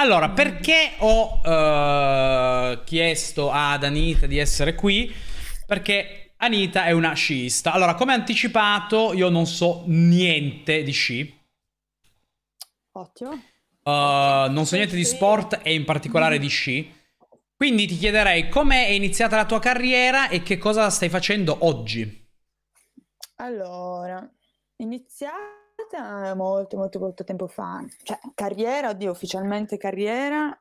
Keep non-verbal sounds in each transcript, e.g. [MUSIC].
Allora, perché ho uh, chiesto ad Anita di essere qui? Perché Anita è una sciista. Allora, come anticipato, io non so niente di sci. Ottimo. Uh, non so niente di sport e in particolare di sci. Quindi ti chiederei come è iniziata la tua carriera e che cosa stai facendo oggi? Allora, iniziata iniziata molto, molto, molto tempo fa. Cioè, carriera, oddio, ufficialmente carriera,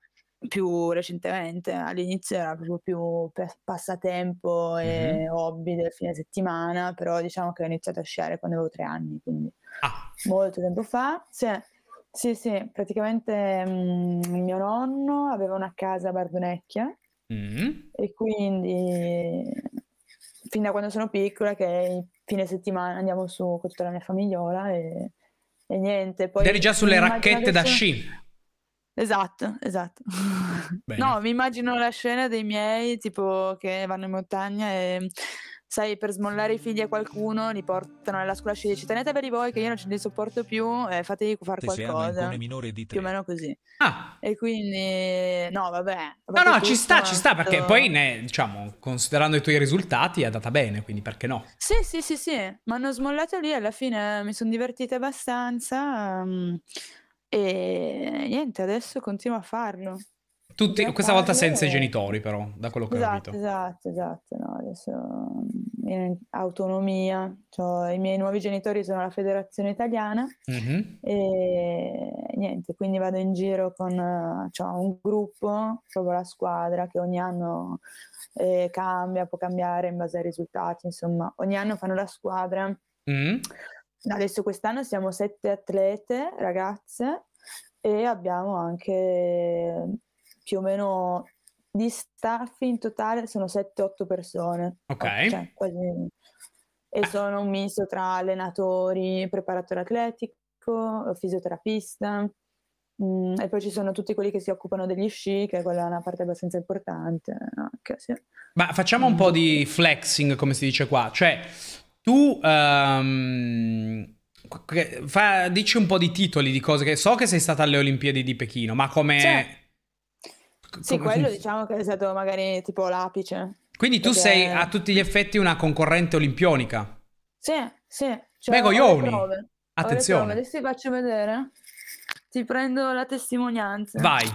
più recentemente. All'inizio era proprio più passatempo e mm-hmm. hobby del fine settimana, però diciamo che ho iniziato a sciare quando avevo tre anni, quindi ah. molto tempo fa. Sì. Sì, sì, praticamente mh, mm, mio nonno aveva una casa a Bardonecchia mm-hmm. e quindi fin da quando sono piccola che fine settimana andiamo su con tutta la mia famigliola e e niente. Poi Eri già sulle racchette da sci. Esatto, esatto. Bene. No, mi immagino la scena dei miei, tipo che vanno in montagna e sai, per smollare i figli a qualcuno, li portano alla scuola scientifica, tenetevi di voi che io non ce ne sopporto più, eh, fatevi fare qualcosa. minore di Più o meno così. Ah. E quindi, no, vabbè. No, no, ci sta, ci sta, perché poi, ne, diciamo, considerando i tuoi risultati, è andata bene, quindi perché no? Sì, sì, sì, sì, mi hanno smollato lì, alla fine mi sono divertita abbastanza um, e niente, adesso continuo a farlo. Tutti, questa volta senza i genitori, però, da quello che esatto, ho capito. Esatto, esatto, esatto no, adesso mm, in autonomia, cioè, i miei nuovi genitori sono la federazione italiana mm-hmm. e niente, quindi vado in giro con eh, cioè, un gruppo, proprio la squadra che ogni anno eh, cambia, può cambiare in base ai risultati, insomma ogni anno fanno la squadra. Mm-hmm. Adesso quest'anno siamo sette atlete, ragazze, e abbiamo anche più o meno di staff in totale sono 7-8 persone. Ok. Cioè, quasi... E sono un misto tra allenatori, preparatore atletico, fisioterapista. Mm, e poi ci sono tutti quelli che si occupano degli sci, che è quella una parte abbastanza importante. Okay, sì. Ma facciamo un po' di mm. flexing, come si dice qua. Cioè, tu... Um... Fa, dici un po' di titoli di cose che so che sei stata alle Olimpiadi di Pechino, ma come, certo. Sì, Come quello si... diciamo che è stato magari tipo l'apice. Quindi tu sei a tutti gli effetti una concorrente olimpionica? Sì, sì. Cioè, Mego Ioni. Attenzione. Adesso ti faccio vedere. Ti prendo la testimonianza. Vai.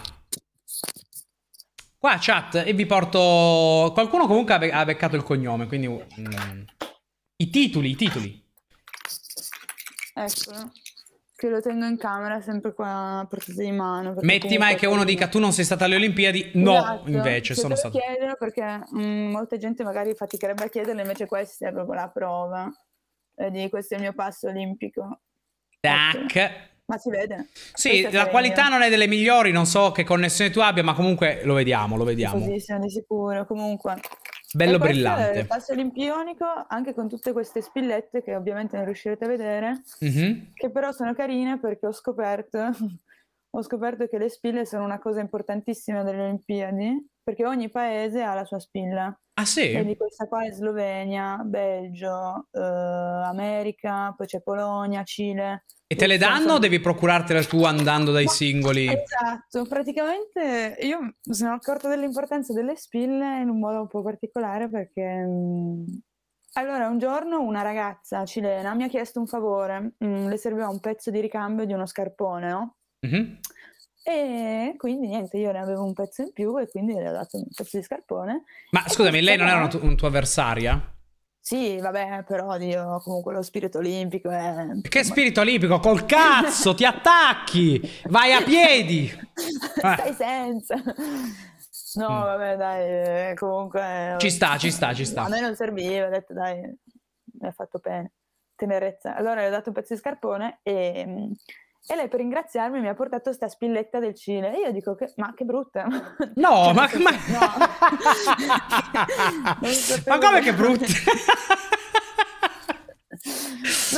Qua chat e vi porto... Qualcuno comunque ha, ha beccato il cognome, quindi... Mm. I titoli, i titoli. Eccolo che lo tengo in camera sempre qua a portata di mano. Metti mai che uno dica tu non sei stata alle Olimpiadi, no, esatto. invece Se sono stata. chiedono perché mh, mm, molta gente magari faticherebbe a chiederlo, invece questa è proprio la prova eh, di questo è il mio passo olimpico. Tac, Ma si vede. Sì, Questa la qualità non è delle migliori, non so che connessione tu abbia, ma comunque lo vediamo, lo vediamo. Sì, sono di sicuro. Comunque, Bello brillante. Il passo olimpionico, anche con tutte queste spillette che ovviamente non riuscirete a vedere, mm-hmm. che però sono carine perché ho scoperto, [LAUGHS] ho scoperto che le spille sono una cosa importantissima delle Olimpiadi, perché ogni paese ha la sua spilla. Ah sì? Quindi questa qua è Slovenia, Belgio, eh, America, poi c'è Polonia, Cile. E te le danno senso... o devi procurartela tu andando dai Ma, singoli? Esatto, praticamente io mi sono accorto dell'importanza delle spille in un modo un po' particolare perché... Mm, allora, un giorno una ragazza cilena mi ha chiesto un favore, mm, le serviva un pezzo di ricambio di uno scarpone, no? Mm-hmm. E quindi niente, io ne avevo un pezzo in più e quindi le ho dato un pezzo di scarpone. Ma scusami, lei non era una un tuo avversaria? Sì, vabbè, però io comunque lo spirito olimpico è... Che spirito olimpico? Col cazzo, ti attacchi! Vai a piedi! Vabbè. [LAUGHS] Stai senza... No, mm. vabbè, dai, comunque... Ci sta, ci sta, ci sta. A me non serviva, ho detto, dai, mi ha fatto bene. Tenerezza. Allora le ho dato un pezzo di scarpone e e lei per ringraziarmi mi ha portato sta spilletta del Cile. E io dico, che, ma che brutta. No, [LAUGHS] ma, cioè, ma... No. [LAUGHS] ma come che brutta?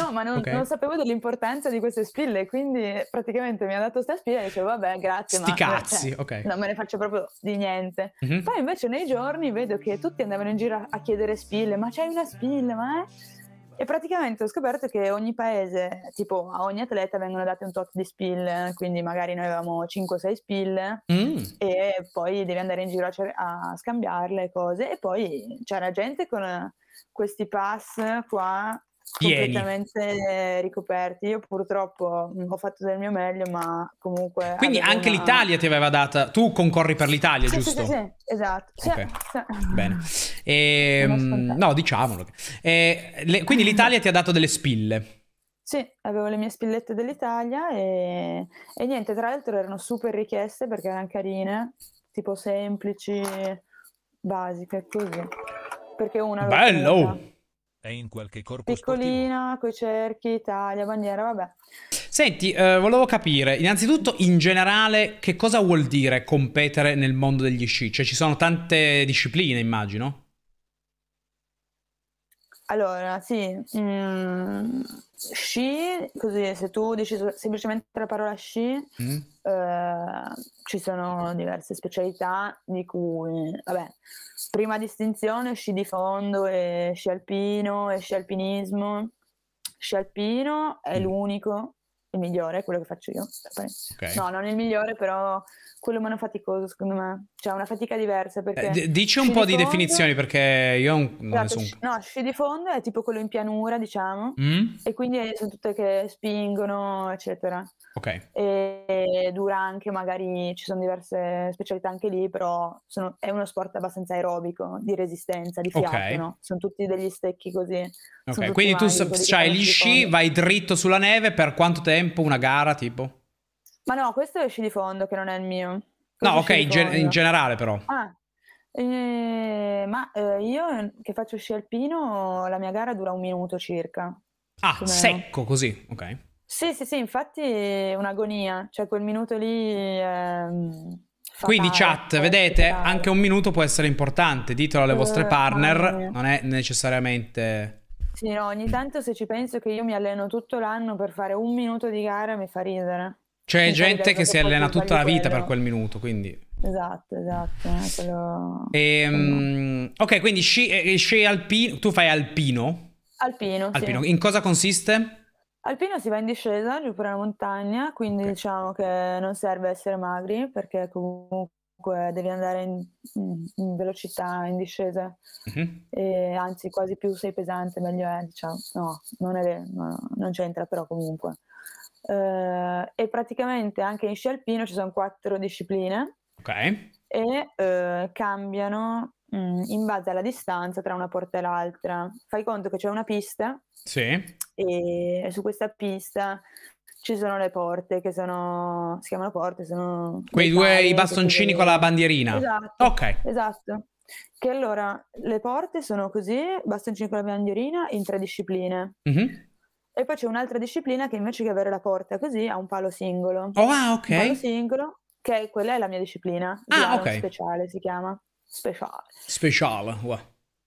No, ma non, okay. non, sapevo dell'importanza di queste spille, quindi praticamente mi ha dato questa spilla e dicevo, vabbè, grazie. Sti ma, eh, cazzi, cioè, ok. Eh, non me ne faccio proprio di niente. Mm-hmm. Poi invece nei giorni vedo che tutti andavano in giro a chiedere spille, ma c'hai una spilla, ma Eh? E praticamente ho scoperto che ogni paese, tipo a ogni atleta vengono date un tot di spill, quindi magari noi avevamo 5-6 spill mm. e poi devi andare in giro a, cer- a scambiarle cose e poi c'era gente con questi pass qua Pieni. completamente ricoperti. Io purtroppo mm, ho fatto del mio meglio, ma comunque. Quindi anche una... l'Italia ti aveva data. Tu concorri per l'Italia, sì, giusto? Sì, sì, esatto. sì. esatto. Okay. Bene. [LAUGHS] E, ehm, no, diciamolo. E, eh, le, quindi [LAUGHS] l'Italia ti ha dato delle spille. Sì, avevo le mie spillette dell'Italia e, e niente, tra l'altro erano super richieste perché erano carine, tipo semplici, basiche, così. Perché una... Bello! È in qualche corpo Piccolina, con i cerchi, Italia, bandiera, vabbè. Senti, eh, volevo capire, innanzitutto in generale che cosa vuol dire competere nel mondo degli sci? Cioè ci sono tante discipline, immagino? Allora, sì, mm, sci, così se tu dici semplicemente la parola sci, mm. eh, ci sono diverse specialità di cui, vabbè, prima distinzione sci di fondo e sci alpino e sci alpinismo. Sci alpino è mm. l'unico, il migliore, quello che faccio io. Okay. No, non il migliore, però quello meno faticoso, secondo me. Cioè, una fatica diversa perché... Eh, dici un po' di, di fondo... definizioni perché io esatto, un... non esatto, sono... No, sci di fondo è tipo quello in pianura, diciamo, mm. e quindi sono tutte che spingono, eccetera. Ok. E dura anche magari, ci sono diverse specialità anche lì, però sono... è uno sport abbastanza aerobico, di resistenza, di fiato, okay. no? Sono tutti degli stecchi così. Ok, quindi tu hai gli cioè, sci, vai dritto sulla neve, per quanto tempo una gara tipo? Ma no, questo esce di fondo, che non è il mio. Questo no, ok, in, gen- in, generale però. Ah. Eh, ma eh, io che faccio sci alpino, la mia gara dura un minuto circa. Ah, secco così, ok. Sì, sì, sì, infatti è un'agonia, cioè quel minuto lì... È... Ehm, Quindi chat, fatale. vedete, anche un minuto può essere importante, ditelo alle eh, vostre partner, non è necessariamente... Sì, no, ogni tanto se ci penso che io mi alleno tutto l'anno per fare un minuto di gara mi fa ridere. C'è cioè, gente che si allena tutta la vita quello. per quel minuto, quindi... Esatto, esatto. Eh, quello... E, um, ok, quindi sci, eh, eh, sci alpino, tu fai alpino? Alpino, Alpino, sì. in cosa consiste? Alpino si va in discesa giù per la montagna, quindi okay. diciamo che non serve essere magri perché comunque devi andare in, in velocità, in discesa, mm-hmm. e, anzi quasi più sei pesante meglio è, diciamo, no, non, è, no, non c'entra però comunque eh, e praticamente anche in sci alpino ci sono quattro discipline okay. e eh, cambiano mh, mm, in base alla distanza tra una porta e l'altra. Fai conto che c'è una pista sì. e su questa pista ci sono le porte che sono si chiamano porte sono quei due i bastoncini con la bandierina esatto ok esatto che allora le porte sono così bastoncini con la bandierina in tre discipline mm-hmm. E poi c'è un'altra disciplina che invece che avere la porta così ha un palo singolo. Oh, ah, ok. Un palo singolo, che quella è la mia disciplina. Ah, ok. Speciale si chiama. Speciale. Speciale, wow.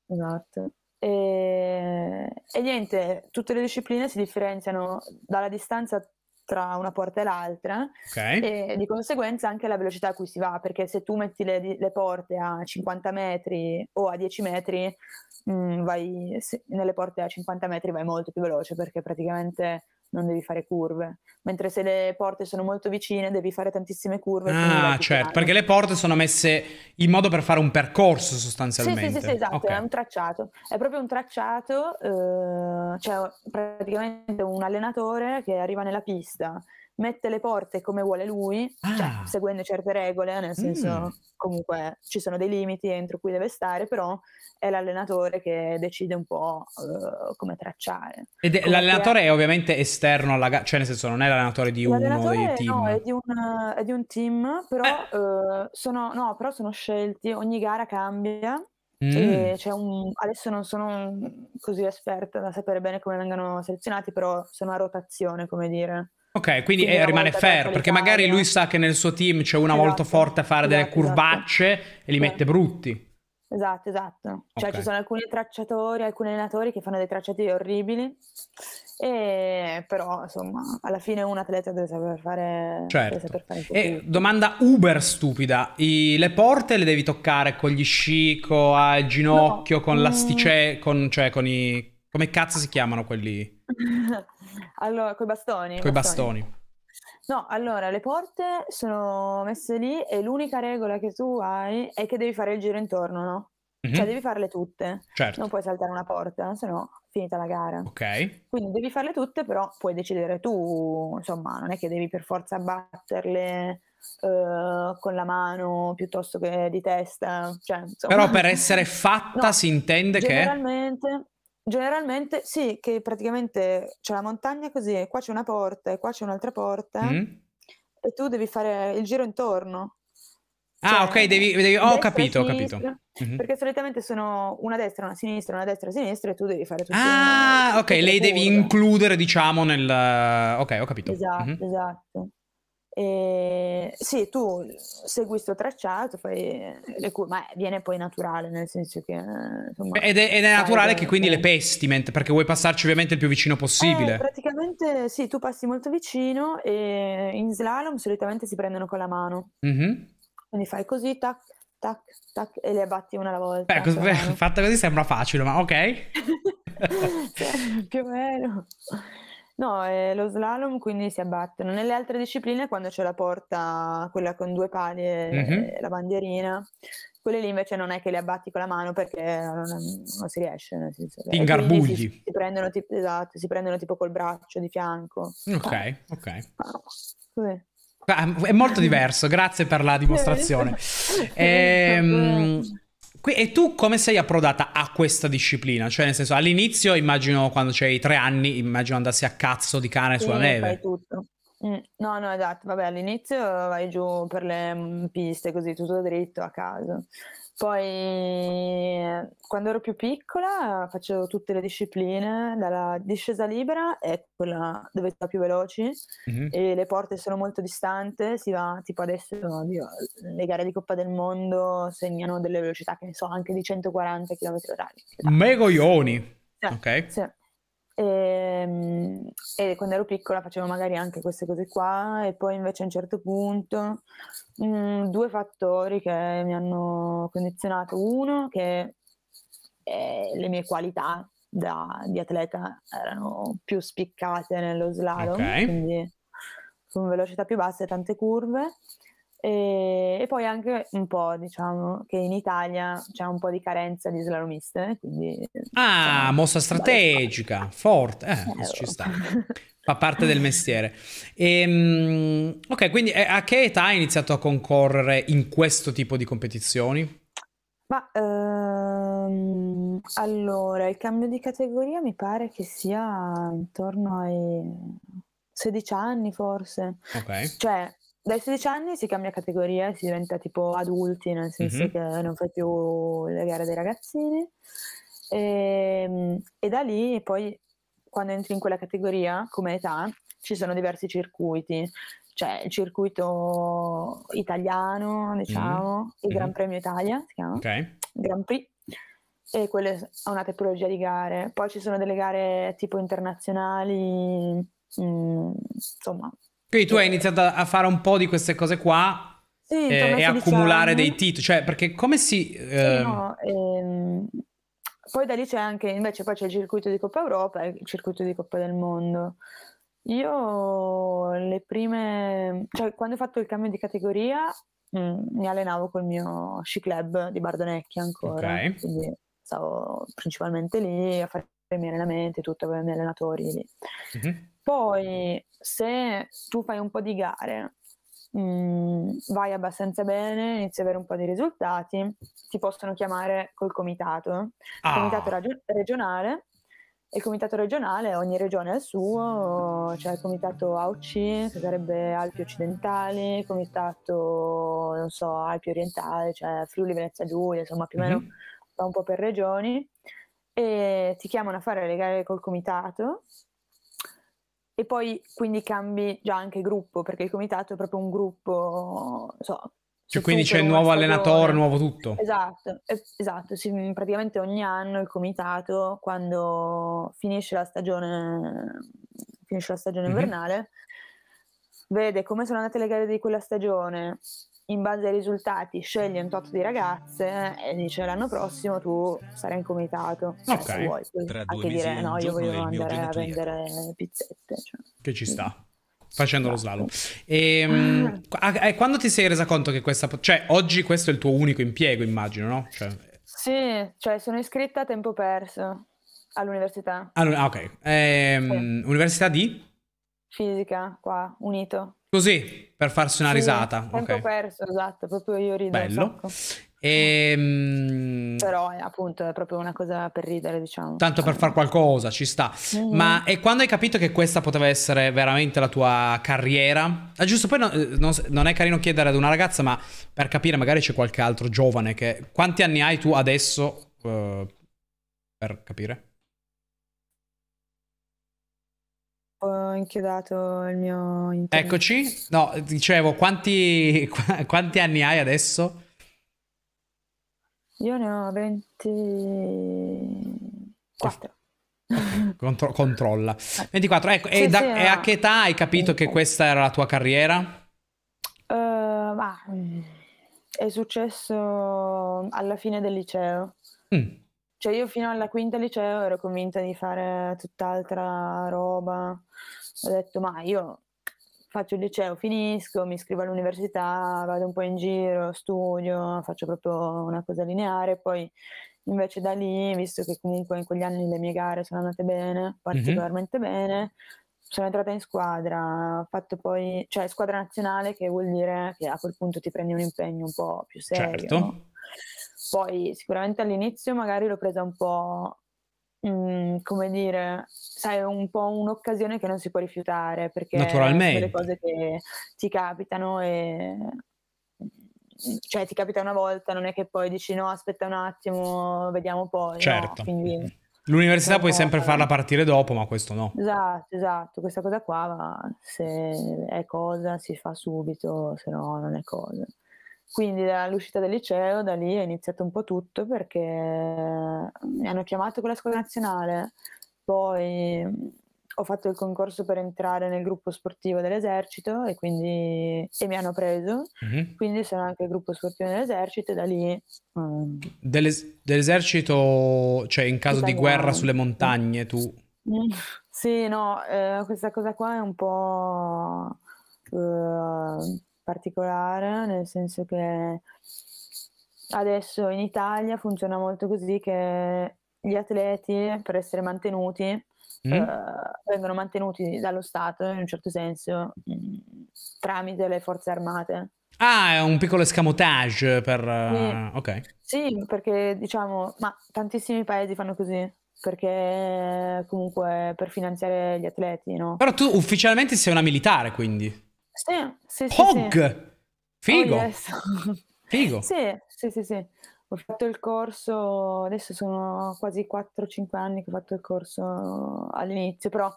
Esatto. E... e niente, tutte le discipline si differenziano dalla distanza tra una porta e l'altra okay. e di conseguenza anche la velocità a cui si va, perché se tu metti le, le porte a 50 metri o a 10 metri mh, mm, vai se, nelle porte a 50 metri vai molto più veloce perché praticamente non devi fare curve, mentre se le porte sono molto vicine devi fare tantissime curve. Ah, certo, perché le porte sono messe in modo per fare un percorso sostanzialmente. Sì, sì, sì, sì esatto, okay. è un tracciato, è proprio un tracciato, eh, cioè praticamente un allenatore che arriva nella pista mette le porte come vuole lui, cioè, ah. cioè, seguendo certe regole, nel senso mm. comunque ci sono dei limiti entro cui deve stare, però è l'allenatore che decide un po' uh, come tracciare. Ed è, l'allenatore è... ovviamente esterno alla gara, cioè nel senso non è l'allenatore di l'allenatore uno dei team. No, è di, un, è di un team, però, eh. uh, sono, no, però sono scelti, ogni gara cambia. Mm. Un, adesso non sono così esperta da sapere bene come vengono selezionati, però sono a rotazione, come dire. Ok, quindi, quindi eh, rimane fair, perché magari lui sa che nel suo team c'è una esatto, molto forte a fare esatto, delle esatto. curvacce esatto. e li esatto. mette brutti. Esatto, esatto. Cioè okay. ci sono alcuni tracciatori, alcuni allenatori che fanno dei tracciatori orribili, e... però insomma alla fine un atleta deve saper fare... Certo. Deve saper fare e domanda uber stupida, I... le porte le devi toccare con gli sci, con il ginocchio, mm. no. con l'asticè, con, cioè con i... come cazzo si chiamano quelli? [LAUGHS] allora, i bastoni. Coi bastoni. bastoni. No, allora, le porte sono messe lì e l'unica regola che tu hai è che devi fare il giro intorno, no? Mm-hmm. Cioè mhm. devi farle tutte. Certo. Non puoi saltare una porta, se no finita la gara. Ok. Quindi devi farle tutte, però puoi decidere tu, insomma, non è che devi per forza batterle eh, con la mano piuttosto che di testa. Cioè, insomma... Però per essere [LAUGHS] fatta no, si intende generalmente... che... Generalmente Generalmente sì, che praticamente c'è la montagna così, qua c'è una porta e qua c'è un'altra porta mm. e tu devi fare il giro intorno. Ah, cioè, ok, devi, devi... Oh, ho capito, ho capito. Mm-hmm. Perché solitamente sono una destra, una sinistra, una destra, una sinistra e tu devi fare tutto. Ah, una, ok, lei devi includere, diciamo, nel... Ok, ho capito. Esatto, mm-hmm. esatto. E, sì, tu segui questo tracciato, fai le cure, ma viene poi naturale, nel senso che... Insomma, ed è, ed è naturale che quindi le pesti, perché vuoi passarci ovviamente il più vicino possibile. Eh, praticamente sì, tu passi molto vicino e in slalom solitamente si prendono con la mano. Mm-hmm. Quindi fai così, tac, tac, tac, e le abbatti una alla volta. Beh, cos- cioè, [LAUGHS] fatta così sembra facile, ma ok. [LAUGHS] cioè, più o meno. No, è lo slalom quindi si abbattono. Nelle altre discipline, quando c'è la porta, quella con due pali e mm-hmm. la bandierina, quelle lì invece non è che le abbatti con la mano perché non, non si riesce. Nel senso che... Ingarbugli. Si, si, prendono tipo, esatto, si prendono tipo col braccio di fianco. Ok, ah. ok. Ah, così. è molto diverso, grazie per la [LAUGHS] dimostrazione. [LAUGHS] ehm, e tu come sei approdata a questa disciplina? Cioè, nel senso, all'inizio immagino quando c'hai tre anni, immagino andassi a cazzo di cane sì, sulla neve. Fai tutto. Mm, no, no, esatto, vabbè, all'inizio vai giù per le mm, piste così tutto dritto a caso. Poi quando ero più piccola facevo tutte le discipline, dalla discesa libera è quella dove si va più veloci mm-hmm. e le porte sono molto distanti, si va tipo adesso oddio, le gare di Coppa del Mondo segnano delle velocità che ne so anche di 140 km/h. Megoioni! Sì, ok. Sì. E, ehm, e, quando ero piccola facevo magari anche queste cose qua e poi invece a un certo punto mh, mm, due fattori che mi hanno condizionato uno che eh, le mie qualità da, di atleta erano più spiccate nello slalom okay. quindi con velocità più basse tante curve e, e, poi anche un po', diciamo, che in Italia c'è un po' di carenza di slalomiste, quindi... Ah, diciamo, mossa strategica, forte, eh, eh, ci oh. sta, [LAUGHS] fa parte del mestiere. E, ehm, ok, quindi eh, a che età hai iniziato a concorrere in questo tipo di competizioni? Ma ehm, allora, il cambio di categoria mi pare che sia intorno ai 16 anni forse. Ok. Cioè, dai 16 anni si cambia categoria, si diventa tipo adulti, nel senso mm-hmm. che non fai più le gare dei ragazzini. E, ehm, e, da lì poi quando entri in quella categoria come età ci sono diversi circuiti, cioè il circuito italiano, diciamo, mm-hmm. il Gran mhm. Premio Italia si chiama, okay. Grand Prix, e quella è una tipologia di gare. Poi ci sono delle gare tipo internazionali, mh, mm, insomma, quindi tu hai iniziato a fare un po' di queste cose qua sì, eh, e accumulare dei titoli, cioè perché come si... Eh... No, ehm... Poi da lì c'è anche, invece poi c'è il circuito di Coppa Europa e il circuito di Coppa del Mondo. Io le prime, cioè quando ho fatto il cambio di categoria mh, mm, mi allenavo col mio sci club di Bardonecchia ancora, okay. quindi stavo principalmente lì a fare i miei allenamenti, tutto avevo i miei allenatori lì. Mm-hmm. Poi se tu fai un po' di gare, mh, mm, vai abbastanza bene, inizi ad avere un po' di risultati, ti possono chiamare col comitato, ah. comitato ragio- regionale. il comitato regionale, ogni regione ha il suo, c'è cioè il comitato AOC, che sarebbe Alpi Occidentali, comitato, non so, Alpi Orientali, cioè Friuli, Venezia, Giulia, insomma più o meno mm-hmm. va un po' per regioni. E ti chiamano a fare le gare col comitato e poi quindi cambi già anche gruppo, perché il comitato è proprio un gruppo, so, cioè, quindi c'è il nuovo allenatore, nuovo tutto. Esatto, esatto. Sì, praticamente ogni anno il comitato, quando finisce la stagione, finisce la stagione mm-hmm. invernale, vede come sono andate le gare di quella stagione, in base ai risultati sceglie un tot di ragazze eh, e dice l'anno prossimo tu sarai in comitato okay. se vuoi Tra anche dire no io voglio andare a vendere pizzette cioè. che ci sta esatto. facendo lo slalom e, ehm, ah. Eh, quando ti sei resa conto che questa cioè oggi questo è il tuo unico impiego immagino no? Cioè... sì cioè sono iscritta a tempo perso all'università ah ok ehm, sì. università di? fisica qua unito Così, per farsi una sì, risata. Tempo okay. perso, esatto, proprio io rido Bello. E... Ehm, Però eh, appunto è proprio una cosa per ridere, diciamo. Tanto per far qualcosa, ci sta. Mm-hmm. Ma e quando hai capito che questa poteva essere veramente la tua carriera? Ah, giusto, poi no, eh, non, non, è carino chiedere ad una ragazza, ma per capire magari c'è qualche altro giovane che... Quanti anni hai tu adesso? Uh, per capire? inchiodato il mio internet. Eccoci. No, dicevo, quanti, qu- [LAUGHS] quanti anni hai adesso? Io ne ho 24. [LAUGHS] Contro- controlla. 24, ah. ecco, sì, e, da- sì, e a che età hai capito che questa era la tua carriera? Uh, ma, è successo alla fine del liceo. Mm. Cioè io fino alla quinta liceo ero convinta di fare tutt'altra roba. Ho detto ma io faccio il liceo, finisco, mi iscrivo all'università, vado un po' in giro, studio, faccio proprio una cosa lineare, poi invece da lì, visto che comunque in quegli anni le mie gare sono andate bene, mhm. particolarmente mm-hmm. bene, sono entrata in squadra, ho fatto poi, cioè squadra nazionale che vuol dire che a quel punto ti prendi un impegno un po' più serio. Certo. Poi sicuramente all'inizio magari l'ho presa un po', mh, mm, come dire, sai, un po' un'occasione che non si può rifiutare perché sono le cose che ti capitano e mm, cioè ti capita una volta, non è che poi dici no, aspetta un attimo, vediamo poi. Certo. No, quindi... L'università puoi sempre farla partire dopo, ma questo no. Esatto, esatto, questa cosa qua va, se è cosa si fa subito, se no non è cosa. Quindi dall'uscita del liceo, da lì è iniziato un po' tutto perché eh, mi hanno chiamato con la scuola nazionale, poi mm, ho fatto il concorso per entrare nel gruppo sportivo dell'esercito e quindi e mi hanno preso, mm-hmm. quindi sono anche il gruppo sportivo dell'esercito e da lì... Um, Dell'es- dell'esercito, cioè in caso italiano. di guerra sulle montagne tu... Mm. Sì, no, eh, questa cosa qua è un po'... Uh, particolare, nel senso che adesso in Italia funziona molto così che gli atleti, per essere mantenuti, mm. eh, vengono mantenuti dallo Stato, in un certo senso, mh, mm, tramite le forze armate. Ah, è un piccolo escamotage per... Sì. Eh, okay. sì, perché diciamo, ma tantissimi paesi fanno così perché comunque per finanziare gli atleti, no? Però tu ufficialmente sei una militare, quindi. Sì, sì, Pog! Sì, Figo! Oh, yes. [LAUGHS] Figo! Sì, sì, sì, sì. Ho fatto il corso, adesso sono quasi 4-5 anni che ho fatto il corso all'inizio, però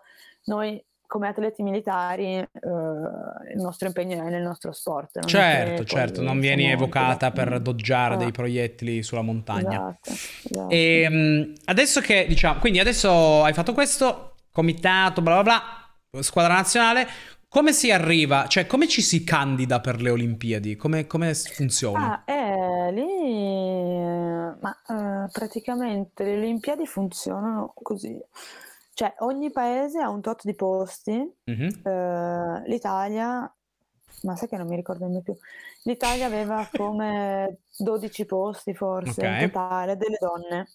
noi come atleti militari eh, il nostro impegno è nel nostro sport. Non certo, certo, non vieni evocata per [LAUGHS] doggiare ah. dei proiettili sulla montagna. Esatto, esatto. E, ehm, adesso che diciamo, quindi adesso hai fatto questo, comitato, bla bla bla, squadra nazionale, come si arriva, cioè come ci si candida per le Olimpiadi? Come, come funziona? Ah, eh, lì, ma eh, praticamente le Olimpiadi funzionano così. Cioè ogni paese ha un tot di posti, mm-hmm. eh, l'Italia, ma sai che non mi ricordo nemmeno più, l'Italia aveva come 12 posti forse okay. in totale delle donne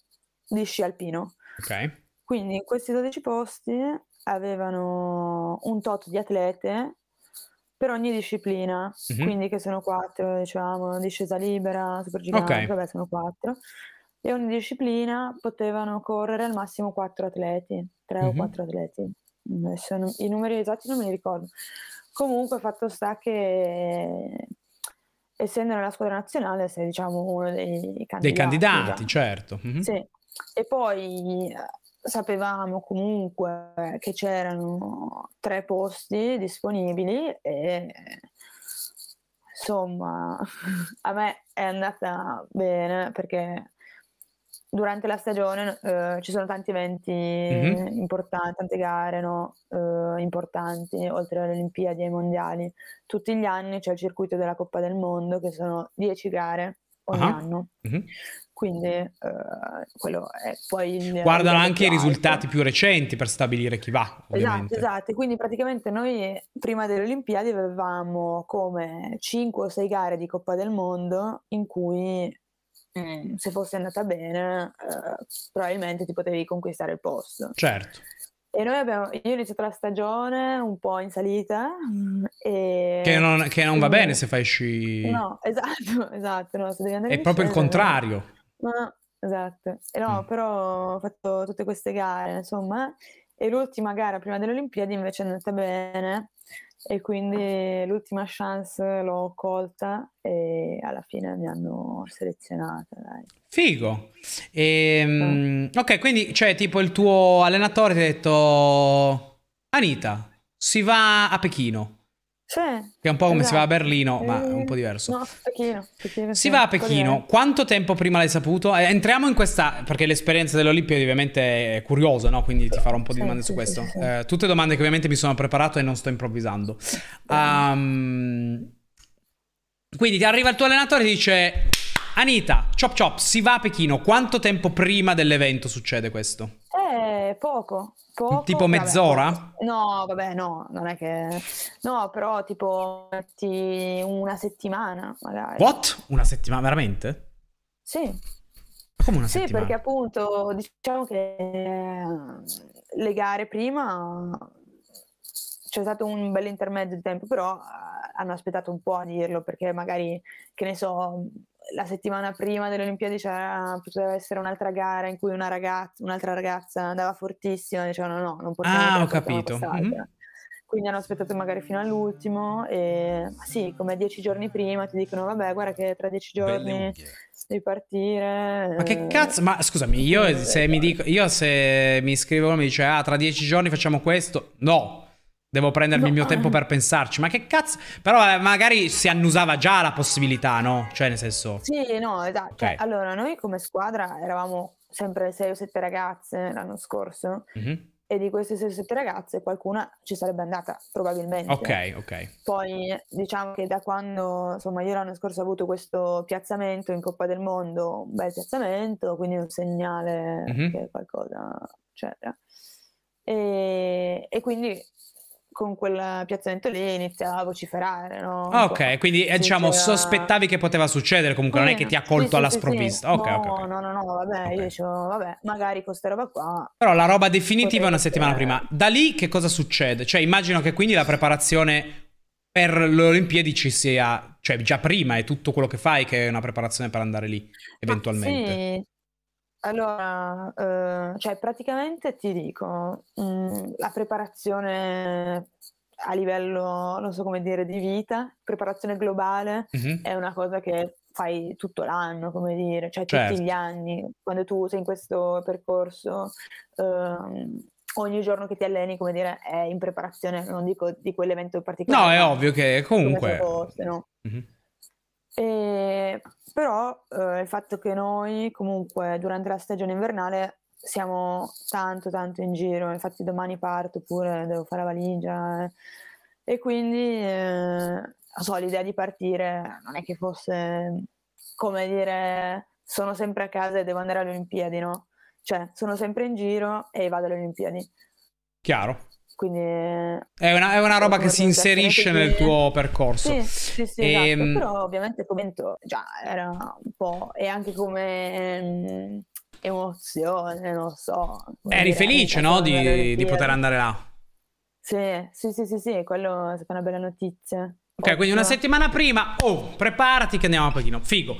di sci alpino. Ok. Quindi in questi 12 posti avevano un tot di atlete per ogni disciplina, mm-hmm. quindi che sono quattro, diciamo, discesa libera, supergigante, okay. vabbè sono quattro, e ogni disciplina potevano correre al massimo quattro atleti, tre mm-hmm. o mhm. quattro atleti, adesso i numeri esatti non me li ricordo. Comunque fatto sta che essendo nella squadra nazionale sei diciamo uno dei candidati. Dei candidati, esatto. certo. Mm-hmm. Sì. E poi sapevamo comunque che c'erano tre posti disponibili e insomma a me è andata bene perché durante la stagione eh, ci sono tanti eventi mm-hmm. importanti, tante gare no? eh, importanti, oltre alle Olimpiadi e ai Mondiali. Tutti gli anni c'è il circuito della Coppa del Mondo, che sono 10 gare ogni ah. anno. Mm-hmm quindi eh, quello è poi... Guardano anche i risultati più recenti per stabilire chi va. Esatto, ovviamente. Esatto, esatto, quindi praticamente noi prima delle Olimpiadi avevamo come 5 o 6 gare di Coppa del Mondo in cui mh, mm, se fosse andata bene eh, probabilmente ti potevi conquistare il posto. Certo. E noi abbiamo, io ho iniziato la stagione un po' in salita. Mm, e... Che, non, che non va bene se fai sci. No, [LAUGHS] esatto, esatto. No, se devi andare è proprio scena, il contrario. Ma esatto, e eh, no, mm. però ho fatto tutte queste gare, insomma, e l'ultima gara prima delle Olimpiadi invece è andata bene e quindi l'ultima chance l'ho colta e alla fine mi hanno selezionata. Dai. Figo. Ehm, sì. Ok, quindi cioè tipo il tuo allenatore ti ha detto Anita, si va a Pechino. Sì. Che è un po' come esatto. si va a esatto. Berlino, ma è un po' eh, diverso. No, Pechino. Pechino si va a Pechino. Quanto tempo prima l'hai saputo? Eh, entriamo in questa, perché l'esperienza dell'Olimpiadi ovviamente è curiosa, no? Quindi ti farò un po' di domande sì, su questo. Sì, eh, tutte domande che ovviamente mi sono preparato e non sto improvvisando. Um, quindi ti arriva il tuo allenatore e ti dice, Anita, chop chop, si va a Pechino. Quanto tempo prima dell'evento succede questo? Eh, poco, poco. Tipo mezz'ora? Vabbè, no, vabbè, no, non è che... No, però tipo una settimana, magari. What? Una settimana, veramente? Sì. Come una sì, settimana? perché appunto, diciamo che ehm, le gare prima c'è stato un bel intermezzo di tempo, però eh, hanno aspettato un po' a dirlo, perché magari, che ne so, la settimana prima delle Olimpiadi c'era, poteva essere un'altra gara in cui una ragazza, un'altra ragazza andava fortissima, dicevano no, no non possiamo. Ah, ho capito. Mhm. Quindi hanno aspettato magari fino all'ultimo e sì, come dieci giorni prima ti dicono vabbè guarda che tra dieci giorni devi partire. Ma che cazzo? Ma scusami, io se mi dico, io se mi scrivo mi dice ah tra dieci giorni facciamo questo, no Devo prendermi no. il mio tempo per pensarci. Ma che cazzo? Però eh, magari si annusava già la possibilità, no? Cioè, nel senso. Sì, no, esatto. Cioè, okay. Allora, noi come squadra eravamo sempre 6 o 7 ragazze l'anno scorso. Mm-hmm. E di queste 6 o 7 ragazze qualcuna ci sarebbe andata, probabilmente. Ok, ok. Poi diciamo che da quando, insomma, io l'anno scorso ho avuto questo piazzamento in Coppa del Mondo, un bel piazzamento, quindi un segnale mm-hmm. che qualcosa, eccetera. E, e quindi con quel piazzamento lì iniziava a vociferare. No? Ah, ok, quindi eh, diciamo diceva... sospettavi che poteva succedere, comunque sì, non è che ti ha colto sì, alla sì, sprovvista. Okay, no, okay, no, no, no, vabbè, okay. io dicevo, vabbè, magari questa roba qua. Però la roba definitiva è una settimana essere... prima. Da lì che cosa succede? Cioè, immagino che quindi la preparazione per le Olimpiadi ci sia, cioè già prima è tutto quello che fai che è una preparazione per andare lì, eventualmente. Ah, sì. Allora, eh, cioè praticamente ti dico, mh, mm, la preparazione a livello, non so come dire, di vita, preparazione globale mm-hmm. è una cosa che fai tutto l'anno, come dire, cioè certo. tutti gli anni, quando tu sei in questo percorso, ehm, ogni giorno che ti alleni, come dire, è in preparazione, non dico di quell'evento particolare. No, è ovvio che comunque... Poste, no? mm-hmm. e però eh, il fatto che noi comunque durante la stagione invernale siamo tanto tanto in giro, infatti domani parto pure, devo fare la valigia eh. e quindi eh, so, l'idea di partire non è che fosse come dire sono sempre a casa e devo andare alle Olimpiadi, no? Cioè sono sempre in giro e vado alle Olimpiadi. Chiaro, quindi è una, è una roba che si inserisce nel tuo percorso. Sì, sì, sì e... esatto. Ehm, però ovviamente commento già era un po' e anche come ehm, emozione, non so. Eri dire, felice, no? Di, di poter andare là. Sì, sì, sì, sì, sì, quello è stata una bella notizia. Ok, quindi una settimana prima, oh, preparati che andiamo a pochino figo.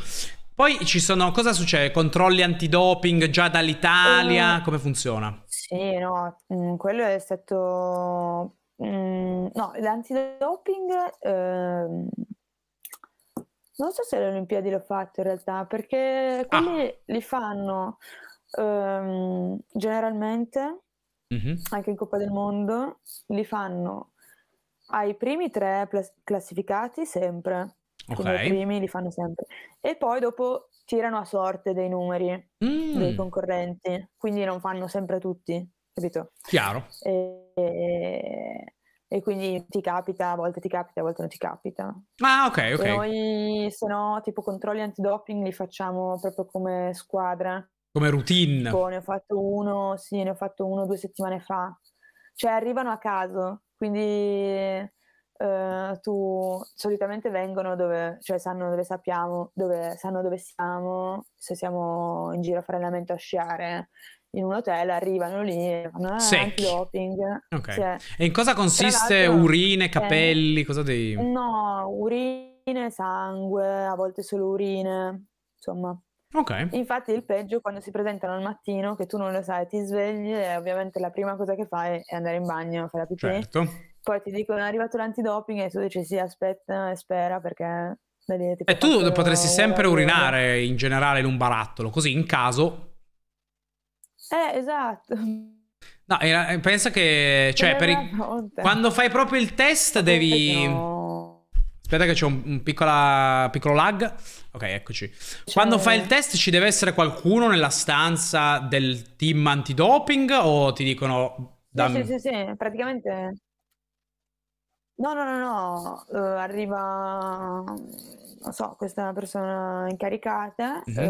Poi ci sono, cosa succede? Controlli antidoping già dall'Italia, come funziona? Sì, no, mm, quello è stato... Mm, no, l'antidoping, ehm, non so se le Olimpiadi l'ho fatto in realtà, perché Ah. li fanno ehm, generalmente, Mhm. anche in Coppa del Mondo, li fanno ai primi tre plas- classificati sempre, quindi ai primi li fanno sempre, e poi dopo tirano a sorte dei numeri mm. dei concorrenti, quindi non fanno sempre tutti, capito? Chiaro. E, e, e, quindi ti capita, a volte ti capita, a volte non ti capita. Ah, ok, ok. E noi se no, tipo controlli antidoping li facciamo proprio come squadra. Come routine. Tipo, ne ho fatto uno, sì, ne ho fatto uno due settimane fa. Cioè arrivano a caso, quindi eh, tu solitamente vengono dove, cioè sanno dove sappiamo, dove, sanno dove siamo, se siamo in giro a fare allenamento a sciare in un hotel, arrivano lì, fanno ah, doping Okay. Sì. E in cosa consiste urine, eh, capelli, cosa dei... No, urine, sangue, a volte solo urine, insomma. Okay. Infatti il peggio quando si presentano al mattino, che tu non lo sai, ti svegli e ovviamente la prima cosa che fai è andare in bagno, a fare la pipì. Certo poi ti dicono è arrivato l'antidoping e tu dici sì, aspetta e spera perché... e tu potresti sempre urinare in generale in un barattolo, così in caso... Eh, esatto. No, eh, pensa che... Cioè, i... quando fai proprio il test devi... Aspetta che c'è un, un piccola, piccolo lag. Ok, eccoci. Cioè... Quando fai il test ci deve essere qualcuno nella stanza del team antidoping o ti dicono... Dammi... Sì, sì, sì, sì. praticamente... No, no, no, no, uh, arriva, non so, questa è una persona incaricata mm-hmm.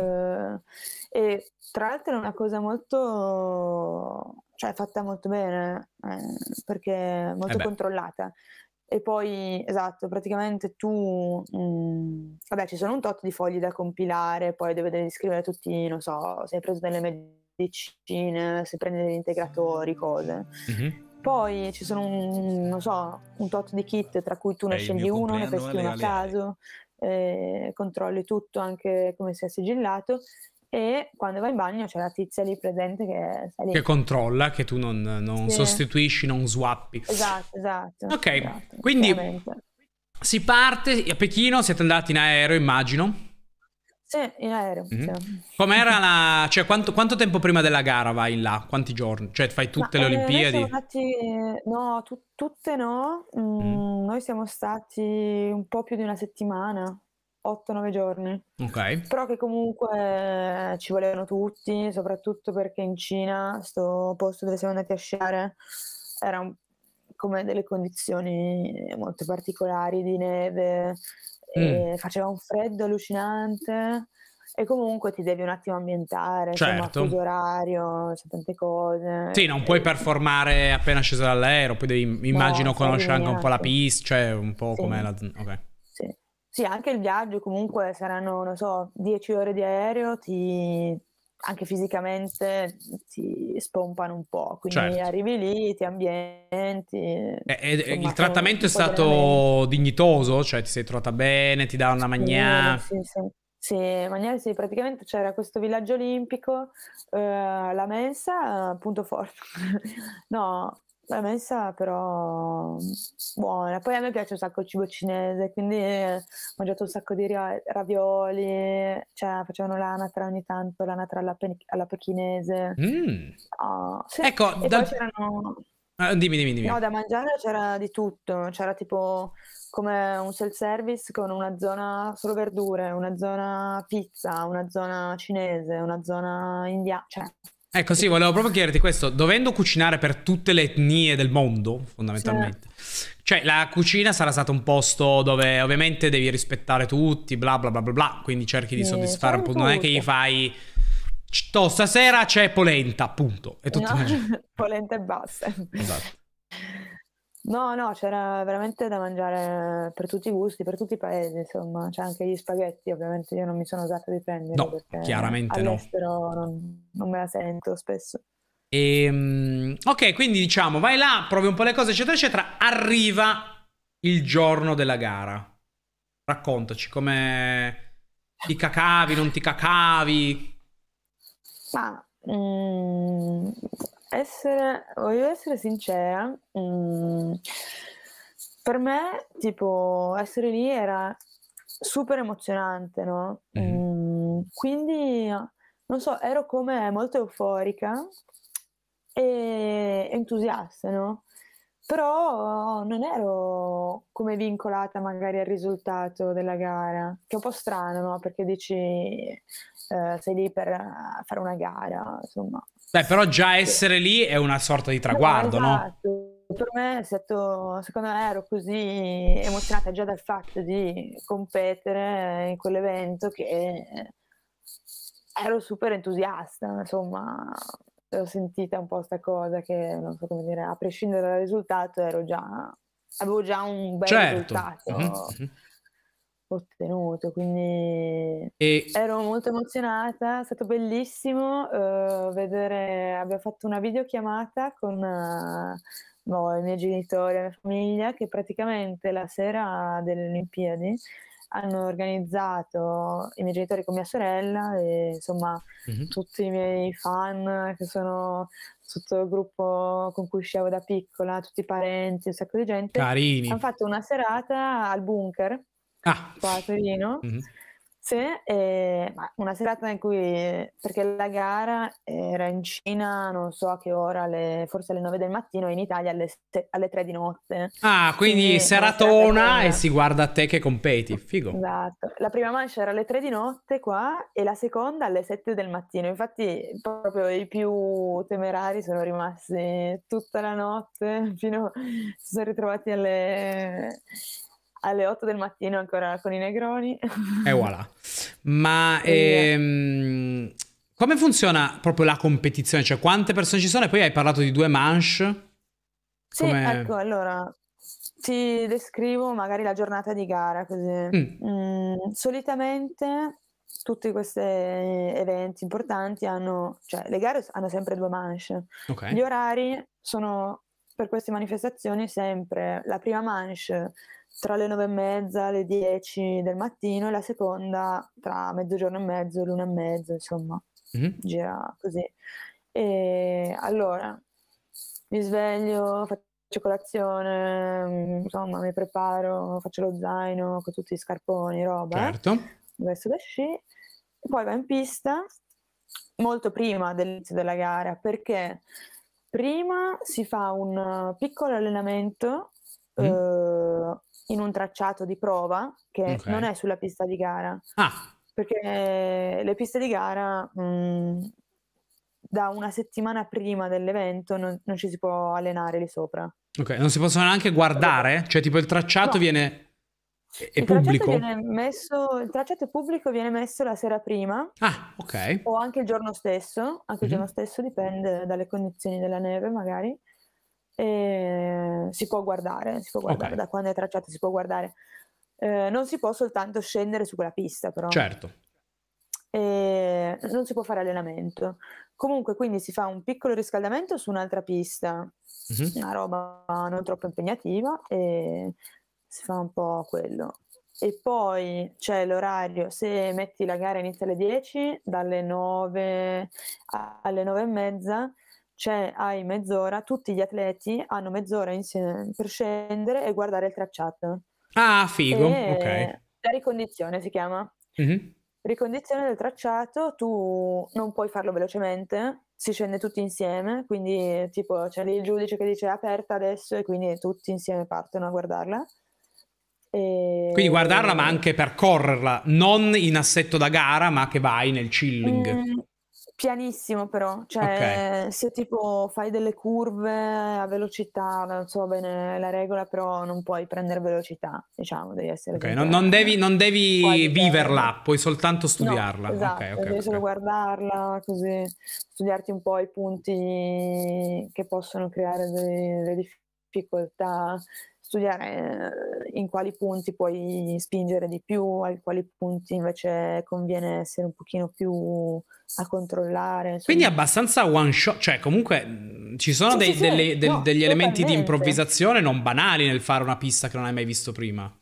uh, e tra l'altro è una cosa molto, cioè fatta molto bene eh, perché molto eh controllata. E poi, esatto, praticamente tu, mh, mm, vabbè, ci sono un tot di fogli da compilare, poi devi scrivere tutti, non so, se hai preso delle medicine, se prendi degli integratori, cose. Mm-hmm poi ci sono un, non so, un tot di kit tra cui tu ne È scendi uno, ne peschi uno a caso, eh, controlli tutto anche come sia sigillato e quando vai in bagno c'è la tizia lì presente che, lì. che controlla che tu non, non sì. sostituisci, non swappi. Esatto, esatto. Ok, esatto, quindi si parte a Pechino, siete andati in aereo immagino. Sì, in aereo. Mm-hmm. Sì. Com'era la... Cioè, quanto, quanto, tempo prima della gara vai in là? Quanti giorni? Cioè, fai tutte Ma, le eh, Olimpiadi? Stati, eh, no, tu, tutte no. Mm, mm. Noi siamo stati un po' più di una settimana. 8-9 giorni. Ok. Però che comunque eh, ci volevano tutti, soprattutto perché in Cina, sto posto dove siamo andati a sciare, erano come delle condizioni molto particolari di neve, Mm. faceva un freddo allucinante e comunque ti devi un attimo ambientare, certo. insomma, orario, c'è tante cose. Sì, non puoi performare appena sceso dall'aereo, poi devi, boh, immagino no, conoscere anche un po' la pista, cioè un po' sì. com'è la... Okay. Sì. sì, anche il viaggio comunque saranno, non so, 10 ore di aereo, ti, anche fisicamente ti spompano un po', quindi certo. arrivi lì, ti ambienti. E, eh, e, eh, il trattamento è stato dignitoso? Cioè ti sei trovata bene, ti dà una magna? Sì, sì, sì. Sì, Magnani, sì, praticamente c'era questo villaggio olimpico, eh, la mensa, punto forte. [LAUGHS] no, la messa però buona. Poi a me piace un sacco il cibo cinese, quindi eh, ho mangiato un sacco di ravioli, cioè facevano l'anatra ogni tanto, l'anatra alla, pe- alla pechinese. Mm. Oh, sì. Ecco, e da... c'erano... Ah, dimmi, dimmi, dimmi. No, da mangiare c'era di tutto, c'era tipo come un self service con una zona solo verdure, una zona pizza, una zona cinese, una zona indiana, cioè Ecco, sì, volevo proprio chiederti questo, dovendo cucinare per tutte le etnie del mondo, fondamentalmente, certo. cioè la cucina sarà stato un posto dove ovviamente devi rispettare tutti, bla bla bla bla, bla quindi cerchi di eh, soddisfare un po', non è che gli fai... To, stasera c'è polenta, appunto. E tutto no, [LAUGHS] polenta e basta. Esatto. No, no, c'era veramente da mangiare per tutti i gusti, per tutti i paesi, insomma, c'è cioè, anche gli spaghetti, ovviamente io non mi sono usata di prendere. No, perché chiaramente all'estero no. Non, non me la sento spesso. E, ehm, ok, quindi diciamo, vai là, provi un po' le cose, eccetera, eccetera, arriva il giorno della gara. Raccontaci come ti cacavi, non ti cacavi. Ma mm, essere, voglio essere sincera, mh, mm, per me, tipo, essere lì era super emozionante, no? Mm. Mh, mm, quindi, non so, ero come molto euforica e entusiasta, no? Però non ero come vincolata magari al risultato della gara, che è un po' strano, no? Perché dici eh, sei lì per eh, fare una gara, insomma. Beh, però già essere lì è una sorta di traguardo, no? Esatto. no? per me stato, secondo me ero così emozionata già dal fatto di competere in quell'evento che eh, ero super entusiasta, insomma, Ho sentita un po' sta cosa che non so come dire, a prescindere dal risultato ero già avevo già un bel certo. risultato. Mm-hmm ottenuto, quindi e... ero molto emozionata, è stato bellissimo uh, vedere, abbiamo fatto una videochiamata con uh, boh, i miei genitori, e la mia famiglia, che praticamente la sera delle Olimpiadi hanno organizzato i miei genitori con mia sorella e insomma mm-hmm. tutti i miei fan che sono tutto il gruppo con cui uscivo da piccola, tutti i parenti, un sacco di gente. Carini. Hanno fatto una serata al bunker ah. qua a Torino. Mm-hmm. Sì, e, una serata in cui, perché la gara era in Cina, non so a che ora, alle, forse alle 9 del mattino, e in Italia alle, alle 3 di notte. Ah, quindi, quindi seratona e si guarda a te che competi, figo. Esatto, la prima mancia era alle 3 di notte qua e la seconda alle 7 del mattino, infatti proprio i più temerari sono rimasti tutta la notte, [LAUGHS] fino, si sono ritrovati alle alle 8 del mattino ancora con i negroni. [LAUGHS] E voilà. Ma eh. ehm, come funziona proprio la competizione? Cioè quante persone ci sono? E poi hai parlato di due manche. Sì, come... ecco, allora ti descrivo magari la giornata di gara così. Mm. Mm, solitamente tutti questi eventi importanti hanno, cioè le gare hanno sempre due manche. Okay. Gli orari sono per queste manifestazioni sempre la prima manche tra le nove e mezza e le dieci del mattino e la seconda tra mezzogiorno e mezzo, l'una e mezzo, insomma, mm-hmm. gira così. E allora mi sveglio, faccio colazione, mm, insomma, mi preparo, faccio lo zaino con tutti i scarponi, roba. Eh, certo. Eh, verso da sci. e Poi va in pista molto prima dell'inizio della gara perché prima si fa un piccolo allenamento mm. eh, in un tracciato di prova che okay. non è sulla pista di gara. Ah. Perché le piste di gara mh, mm, da una settimana prima dell'evento non, non, ci si può allenare lì sopra. Ok, non si possono neanche guardare? Cioè tipo il tracciato no. viene... È il pubblico? Messo, il tracciato pubblico viene messo la sera prima. Ah, ok. O anche il giorno stesso, anche mm-hmm. il mhm. giorno stesso dipende dalle condizioni della neve magari eh, si può guardare, si può guardare okay. da quando è tracciato, si può guardare. Eh, non si può soltanto scendere su quella pista, però. Certo. Eh, non si può fare allenamento. Comunque, quindi si fa un piccolo riscaldamento su un'altra pista, mm-hmm. una roba non troppo impegnativa, e si fa un po' quello. E poi c'è l'orario, se metti la gara inizia alle 10, dalle 9 alle 9 e mezza cioè hai mezz'ora, tutti gli atleti hanno mezz'ora insieme per scendere e guardare il tracciato. Ah, figo, e ok. La ricondizione si chiama. Mm-hmm. Ricondizione del tracciato, tu non puoi farlo velocemente, si scende tutti insieme, quindi tipo c'è lì il giudice che dice aperta adesso e quindi tutti insieme partono a guardarla. E... Quindi guardarla ma anche percorrerla, non in assetto da gara ma che vai nel chilling. Mm, Pianissimo però, cioè okay. se tipo fai delle curve a velocità, non so bene la regola, però non puoi prendere velocità, diciamo, devi essere... Ok, non, non, devi, non devi viverla, per... puoi soltanto studiarla. No, esatto, okay, okay, devi solo guardarla, così, studiarti un po' i punti che possono creare delle, delle difficoltà studiare eh, in quali punti puoi spingere di più, a quali punti invece conviene essere un pochino più a controllare. Insomma. Quindi abbastanza one shot, cioè comunque mm, ci sono sì, dei, sì, delle, De, no, degli elementi di improvvisazione non banali nel fare una pista che non hai mai visto prima.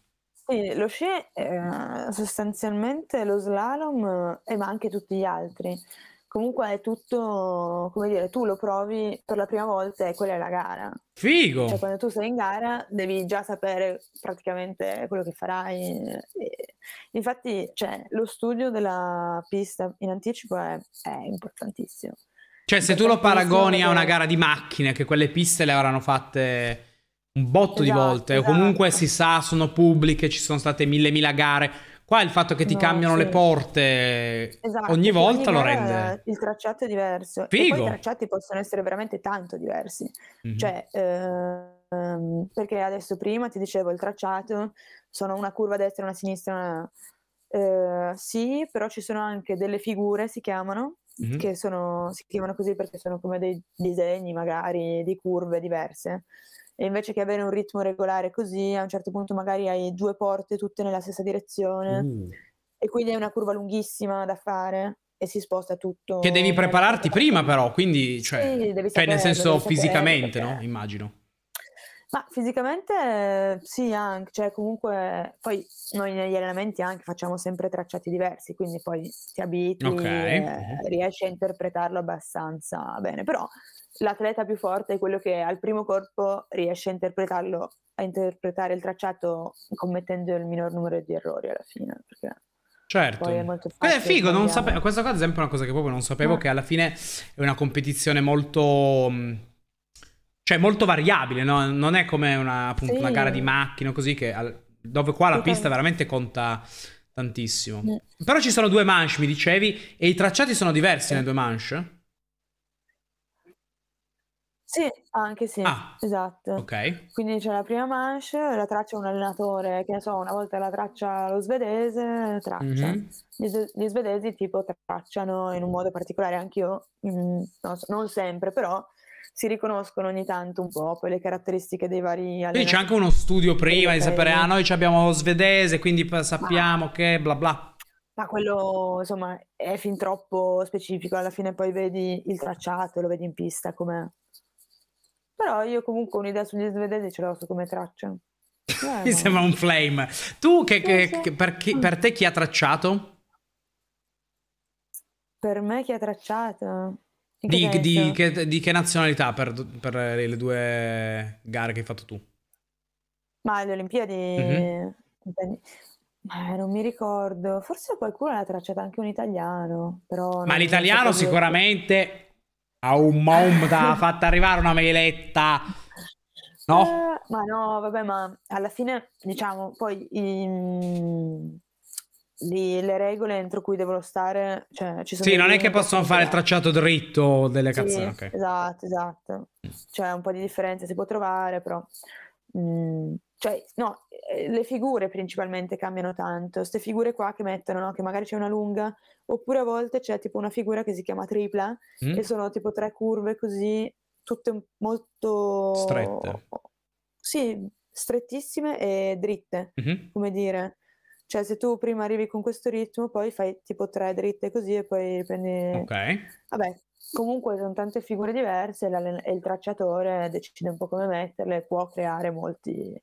Sì, lo sci è eh, sostanzialmente lo slalom eh, ma anche tutti gli altri comunque è tutto, come dire, tu lo provi per la prima volta e quella è la gara. Figo! Cioè, quando tu sei in gara devi già sapere praticamente quello che farai. E infatti, cioè, lo studio della pista in anticipo è, è importantissimo. Cioè, se tu lo paragoni a una gara di macchine, che quelle piste le avranno fatte un botto esatto, di volte, esatto. o comunque si sa, sono pubbliche, ci sono state mille mila gare Qua il fatto che ti no, cambiano sì. le porte esatto, ogni volta ogni lo rende. Il tracciato è diverso. Figo. i tracciati possono essere veramente tanto diversi. Mm-hmm. Cioè, ehm, perché adesso prima ti dicevo il tracciato, sono una curva a destra, una a sinistra, una... Eh, sì, però ci sono anche delle figure, si chiamano, mm-hmm. che sono, si chiamano così perché sono come dei disegni magari di curve diverse. E invece che avere un ritmo regolare così, a un certo punto magari hai due porte tutte nella stessa direzione mm. e quindi è una curva lunghissima da fare e si sposta tutto. Che devi prepararti prima però, quindi cioè, sì, saperlo, cioè nel senso fisicamente, saperlo, no? Eh. Immagino. Ma fisicamente sì, anche, cioè comunque poi noi negli allenamenti anche facciamo sempre tracciati diversi, quindi poi ti abiti, okay. eh, riesci a interpretarlo abbastanza bene, però l'atleta più forte è quello che al primo corpo riesce a interpretarlo, a interpretare il tracciato commettendo il minor numero di errori alla fine. Perché Certo. Poi è molto facile. Eh, figo, non sape- questa cosa è sempre una cosa che proprio non sapevo, no. Ah. che alla fine è una competizione molto... Mm, cioè, molto variabile, no? Non è come una, appunto, sì. una gara di macchina così, che, dove qua la sì, pista tanto. veramente conta tantissimo. Mm. Però ci sono due manche, mi dicevi, e i tracciati sono diversi sì. nelle due manche? Sì, anche sì, Ah, esatto. ok. Quindi c'è la prima manche, la traccia un allenatore, che ne so, una volta la traccia lo svedese, traccia. Mhm. Gli, gli svedesi tipo tracciano in un modo particolare, anche io, mm, non, so- non sempre, però si riconoscono ogni tanto un po' quelle caratteristiche dei vari Quindi c'è anche uno studio prima di sapere, ah, noi abbiamo lo svedese, quindi pa- Ma sappiamo che bla bla. Ma quello, insomma, è fin troppo specifico. Alla fine poi vedi il tracciato, e lo vedi in pista come... Però io comunque un'idea sugli svedesi ce l'ho su come traccia. [LAUGHS] Eh, mi sembra un flame. Tu, che, che, che, per, chi, per te chi ha tracciato? Per me chi ha tracciato? di, di, che, di, che, nazionalità per, per, le due gare che hai fatto tu? Ma le Olimpiadi... Mm-hmm. Eh, non mi ricordo, forse qualcuno l'ha tracciata anche un italiano, però... Ma l'italiano sicuramente a un mom t'ha [LAUGHS] fatta arrivare una mailetta. No? Eh, ma no, vabbè, ma alla fine, diciamo, poi i, mm, li, le regole entro cui devono stare... Cioè, ci sono sì, non è che possono fare il tracciato dritto delle sì, cazzate. Okay. Esatto, esatto. Cioè, un po' di differenza si può trovare, però... Mm, cioè, no, eh, le figure principalmente cambiano tanto. Queste figure qua che mettono, no? che magari c'è una lunga, oppure a volte c'è tipo una figura che si chiama tripla, mm. e sono tipo tre curve così, tutte molto strette. Sì, strettissime e dritte, mm-hmm. come dire. Cioè, se tu prima arrivi con questo ritmo, poi fai tipo tre dritte così e poi riprendi. Ok. Vabbè, comunque sono tante figure diverse e il tracciatore decide un po' come metterle può creare molti,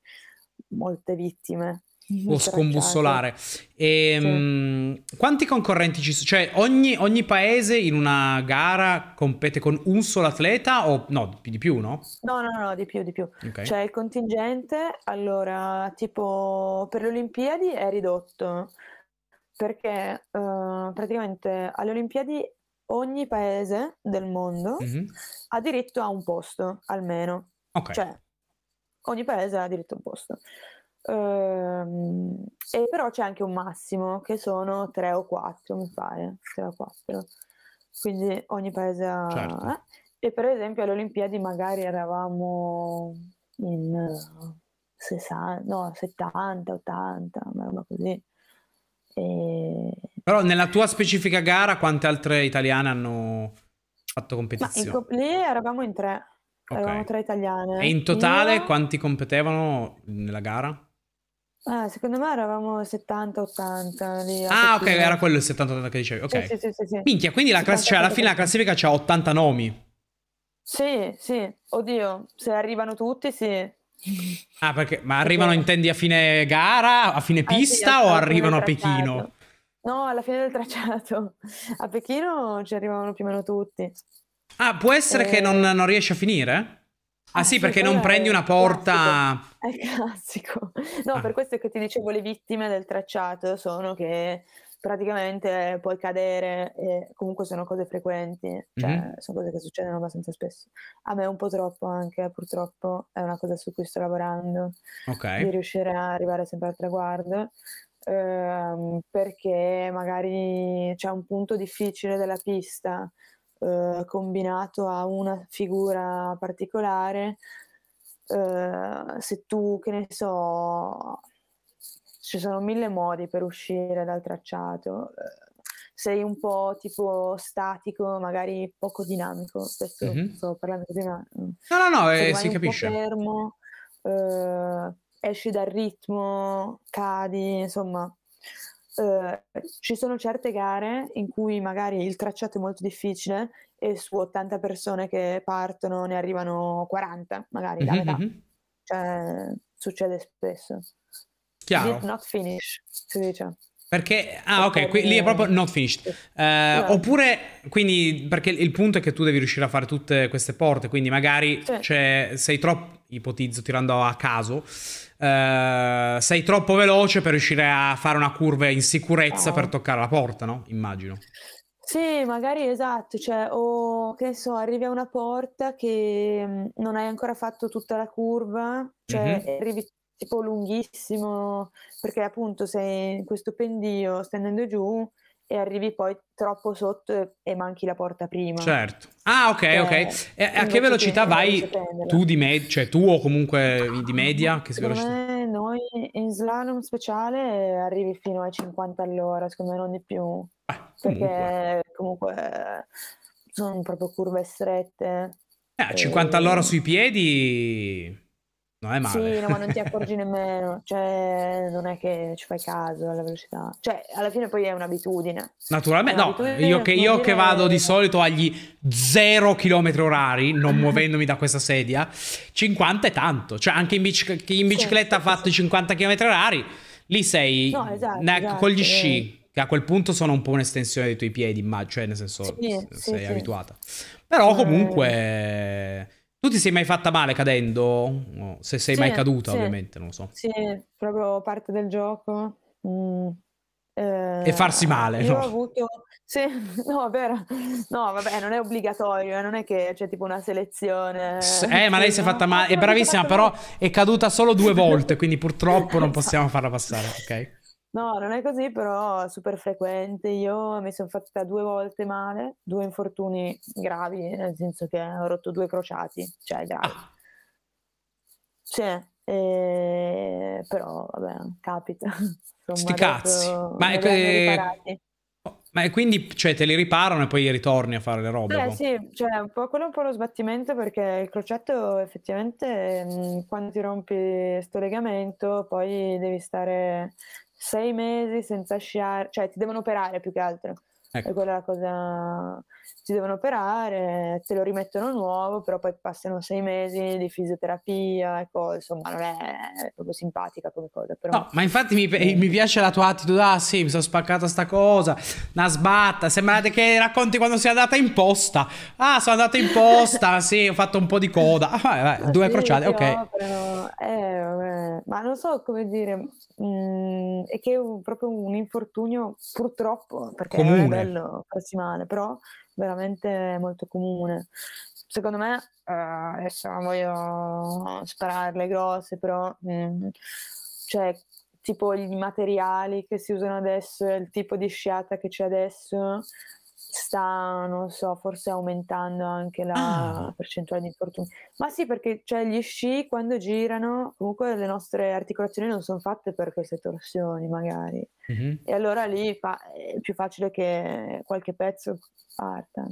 molte vittime. Può mhm. scombussolare. E, ehm, sì. mh, quanti concorrenti ci sono? Cioè, ogni, ogni, paese in una gara compete con un solo atleta o no, di più, no? No, no, no, di più, di più. Okay. Cioè, il contingente, allora, tipo, per le Olimpiadi è ridotto perché uh, praticamente alle Olimpiadi ogni paese del mondo mm-hmm. ha diritto a un posto, almeno. Okay. Cioè, ogni paese ha diritto a un posto. Ehm, e però c'è anche un massimo, che sono tre o quattro, mi pare, tre o quattro. Quindi ogni paese ha... Certo. Eh? E per esempio alle Olimpiadi magari eravamo in 60, no, 70, 80, ma roba così. E... Però nella tua specifica gara quante altre italiane hanno fatto competizione? Ma lì eravamo in tre, okay. eravamo tre italiane. E in totale Io... quanti competevano nella gara? Ah, secondo me eravamo 70-80 Ah, ok, era quello il 70-80 che dicevi. Ok. Sì, sì, sì, sì. Minchia, quindi la class- cioè, alla fine la classifica c'ha 80 nomi. Sì, sì. Oddio, se arrivano tutti, sì. Ah, perché, ma arrivano intendi a fine gara, a fine pista eh sì, o arrivano a Pechino? No, alla fine del tracciato. A Pechino ci arrivavano più o meno tutti. Ah, può essere e... che non, eh, non riesci a finire? Ah, ah sì, perché non prendi una porta... Classico. È classico. No, ah. per questo è che ti dicevo le vittime del tracciato sono che praticamente puoi cadere e comunque sono cose frequenti, cioè mm-hmm. sono cose che succedono abbastanza spesso. A me un po' troppo anche, purtroppo è una cosa su cui sto lavorando, okay. di riuscire a arrivare sempre al traguardo, ehm, perché magari c'è un punto difficile della pista eh, combinato a una figura particolare, eh, se tu, che ne so, ci sono mille modi per uscire dal tracciato. Eh, sei un po' tipo statico, magari poco dinamico. Spesso mm-hmm. sto parlando così, ma. Mm. No, no, no, eh, si capisce. fermo, eh, esci dal ritmo, cadi, insomma. Eh, ci sono certe gare in cui magari il tracciato è molto difficile e su 80 persone che partono ne arrivano 40, magari da mm-hmm. metà. Mhm. Cioè, succede spesso. Chiaro. Did not finish, si dice. Perché, ah ok, qui, lì è eh, proprio not finished. Eh, no. Esatto. Oppure, quindi, perché il punto è che tu devi riuscire a fare tutte queste porte, quindi magari sì. cioè, sei troppo, ipotizzo tirando a caso, eh, sei troppo veloce per riuscire a fare una curva in sicurezza no. per ah. toccare la porta, no? Immagino. Sì, magari esatto, cioè, o che ne so, arrivi a una porta che mm, non hai ancora fatto tutta la curva, cioè mm-hmm. arrivi tipo lunghissimo, perché appunto sei in questo pendio stai andando giù e arrivi poi troppo sotto e, manchi la porta prima. Certo. Ah, ok, eh, ok. E a che velocità vai tu di media, cioè tu o comunque di media? Che secondo velocità? me noi in slalom speciale arrivi fino ai 50 all'ora, secondo me non di più. Ah, comunque. Perché comunque sono proprio curve strette. Eh, 50 e... all'ora sui piedi non è male. Sì, no, ma non ti [LAUGHS] accorgi nemmeno, cioè non è che ci fai caso alla velocità. Cioè, alla fine poi è un'abitudine. Naturalmente, è un'abitudine, no, io che, io che vado di solito agli 0 km orari, non [LAUGHS] muovendomi da questa sedia, 50 è tanto. Cioè, anche in, bic- in bicicletta sì, fatto sì. 50 km orari, lì sei no, esatto, ne- esatto, con gli eh. sci che a quel punto sono un po' un'estensione dei tuoi piedi, ma cioè nel senso sì, sei sì, abituata. Sì. Però eh. comunque tu ti sei mai fatta male cadendo? se sei sì, mai caduta, sì. ovviamente, non lo so. Sì, proprio parte del gioco. Mm. Eh, e farsi male. Io no. ho [LAUGHS] avuto... Sì, [LAUGHS] no, vero. No, vabbè, non è obbligatorio, non è che c'è tipo una selezione. S- eh, eh ma lei si è fatta male, è [LAUGHS] bravissima, però è caduta solo due volte, quindi purtroppo non esatto. possiamo farla passare, ok? No, non è così, però è super frequente. Io mi sono fatta due volte male, due infortuni gravi, nel senso che ho rotto due crociati, cioè gravi. Ah. Sì, eh, però vabbè, capita. [LAUGHS] Sti cazzi. Ma è que... Ma quindi cioè, te li riparano e poi ritorni a fare le robe? Eh, sì, cioè, un po', quello è un po' lo sbattimento perché il crocetto effettivamente mh, mm, quando ti rompi sto legamento poi devi stare sei mesi senza sciare, cioè ti devono operare più che altro. Ecco. E quella è la cosa ti devono operare, te lo rimettono nuovo, però poi passano sei mesi di fisioterapia ecco, insomma non è proprio simpatica come cosa. Però... No, ma infatti mi, eh. mi piace la tua attitudine, ah sì, mi sono spaccata sta cosa, una sbatta, sembrate che racconti quando sei andata in posta, ah sono andata in posta, [LAUGHS] sì, ho fatto un po' di coda, ah, vai, vai, due sì, crociate, ok. Operano, eh, ma non so come dire, mh, mm, è che è un, proprio un infortunio purtroppo, perché Comune. è bello farsi male, però veramente molto comune. Secondo me, eh, adesso non voglio spararle grosse, però mh, mm, cioè, tipo i materiali che si usano adesso, il tipo di sciata che c'è adesso, sta, non so, forse aumentando anche la ah. percentuale di infortuni. Ma sì, perché cioè, gli sci quando girano, comunque le nostre articolazioni non sono fatte per queste torsioni, magari. Mm-hmm. E allora lì fa, è più facile che qualche pezzo parta.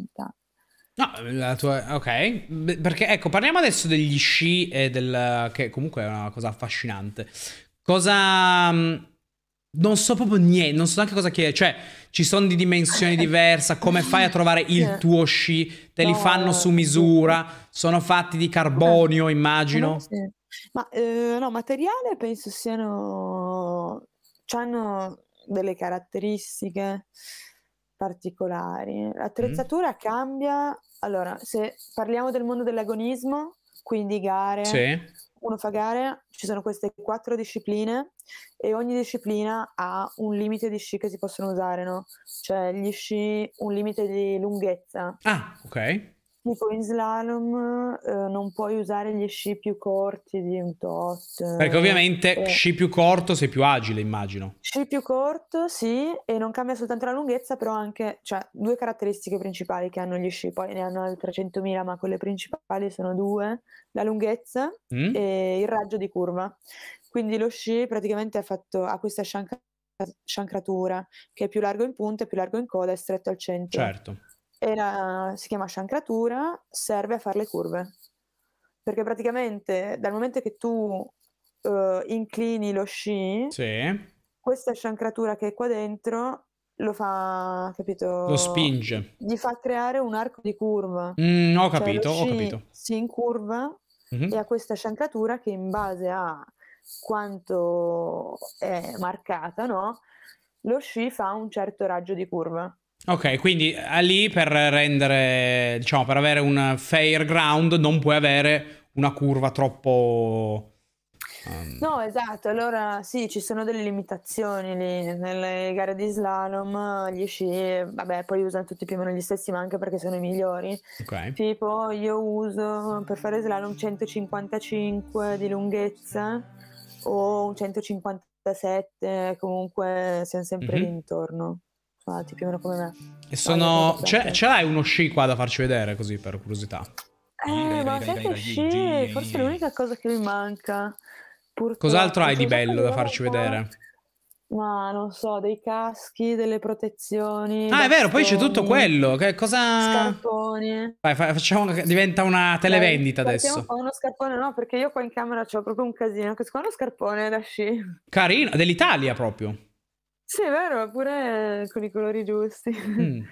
No, la tua... ok, perché ecco, parliamo adesso degli sci e del... che comunque è una cosa affascinante. Cosa non so proprio niente, non so neanche cosa chiedere. Cioè, ci sono di dimensioni diverse. Come fai a trovare il eh. tuo sci? Te li fanno su misura? Sono fatti di carbonio, eh, immagino. Eh, Ma eh, no, materiale penso siano. hanno delle caratteristiche particolari. L'attrezzatura mm. cambia. Allora, se parliamo del mondo dell'agonismo, quindi gare, sì uno fa gare, ci sono queste quattro discipline e ogni disciplina ha un limite di sci che si possono usare, no? Cioè gli sci, un limite di lunghezza. Ah, ok tipo in slalom eh, non puoi usare gli sci più corti di un tot. Eh, Perché ovviamente eh. sci più corto sei più agile, immagino. Sci più corto, sì, e non cambia soltanto la lunghezza, però anche, cioè, due caratteristiche principali che hanno gli sci, poi ne hanno altre 100.000, ma quelle principali sono due, la lunghezza mm. e il raggio di curva. Quindi lo sci praticamente ha, fatto, ha questa sciancra- sciancratura, che è più largo in punta, più largo in coda è stretto al centro. Certo era, si chiama sciancratura, serve a fare le curve. Perché praticamente dal momento che tu uh, inclini lo sci, sì. questa sciancratura che è qua dentro lo fa, capito? Lo spinge. Gli fa creare un arco di curva. Mm, ho cioè, capito, ho capito. Si incurva mm-hmm. e ha questa sciancratura che in base a quanto è marcata, no? Lo sci fa un certo raggio di curva. Ok, quindi eh, lì per rendere, diciamo, per avere un fair ground non puoi avere una curva troppo... Um... No, esatto, allora sì, ci sono delle limitazioni lì nelle gare di slalom, gli sci, vabbè, poi usano tutti più o meno gli stessi, ma anche perché sono i migliori. Okay. Tipo io uso per fare slalom 155 di lunghezza o un 157, comunque siamo sempre mm-hmm. lì mhm. intorno fatti più o meno come me. E sono... C'è, ce l'hai uno sci qua da farci vedere così per curiosità? Eh, ma sai sci, forse è l'unica cosa che mi manca. Purtroppo. Cos'altro hai di bello da farci vedere? Ma non so, dei caschi, delle protezioni. Ah, è vero, poi c'è tutto quello. Che cosa. Scarponi. Vai, facciamo diventa una televendita Dai, adesso. Con uno scarpone, no, perché io qua in camera c'ho proprio un casino. Questo qua è uno scarpone da sci. Carino, dell'Italia proprio. Sì, è vero, pure con i colori giusti. Mm. [LAUGHS]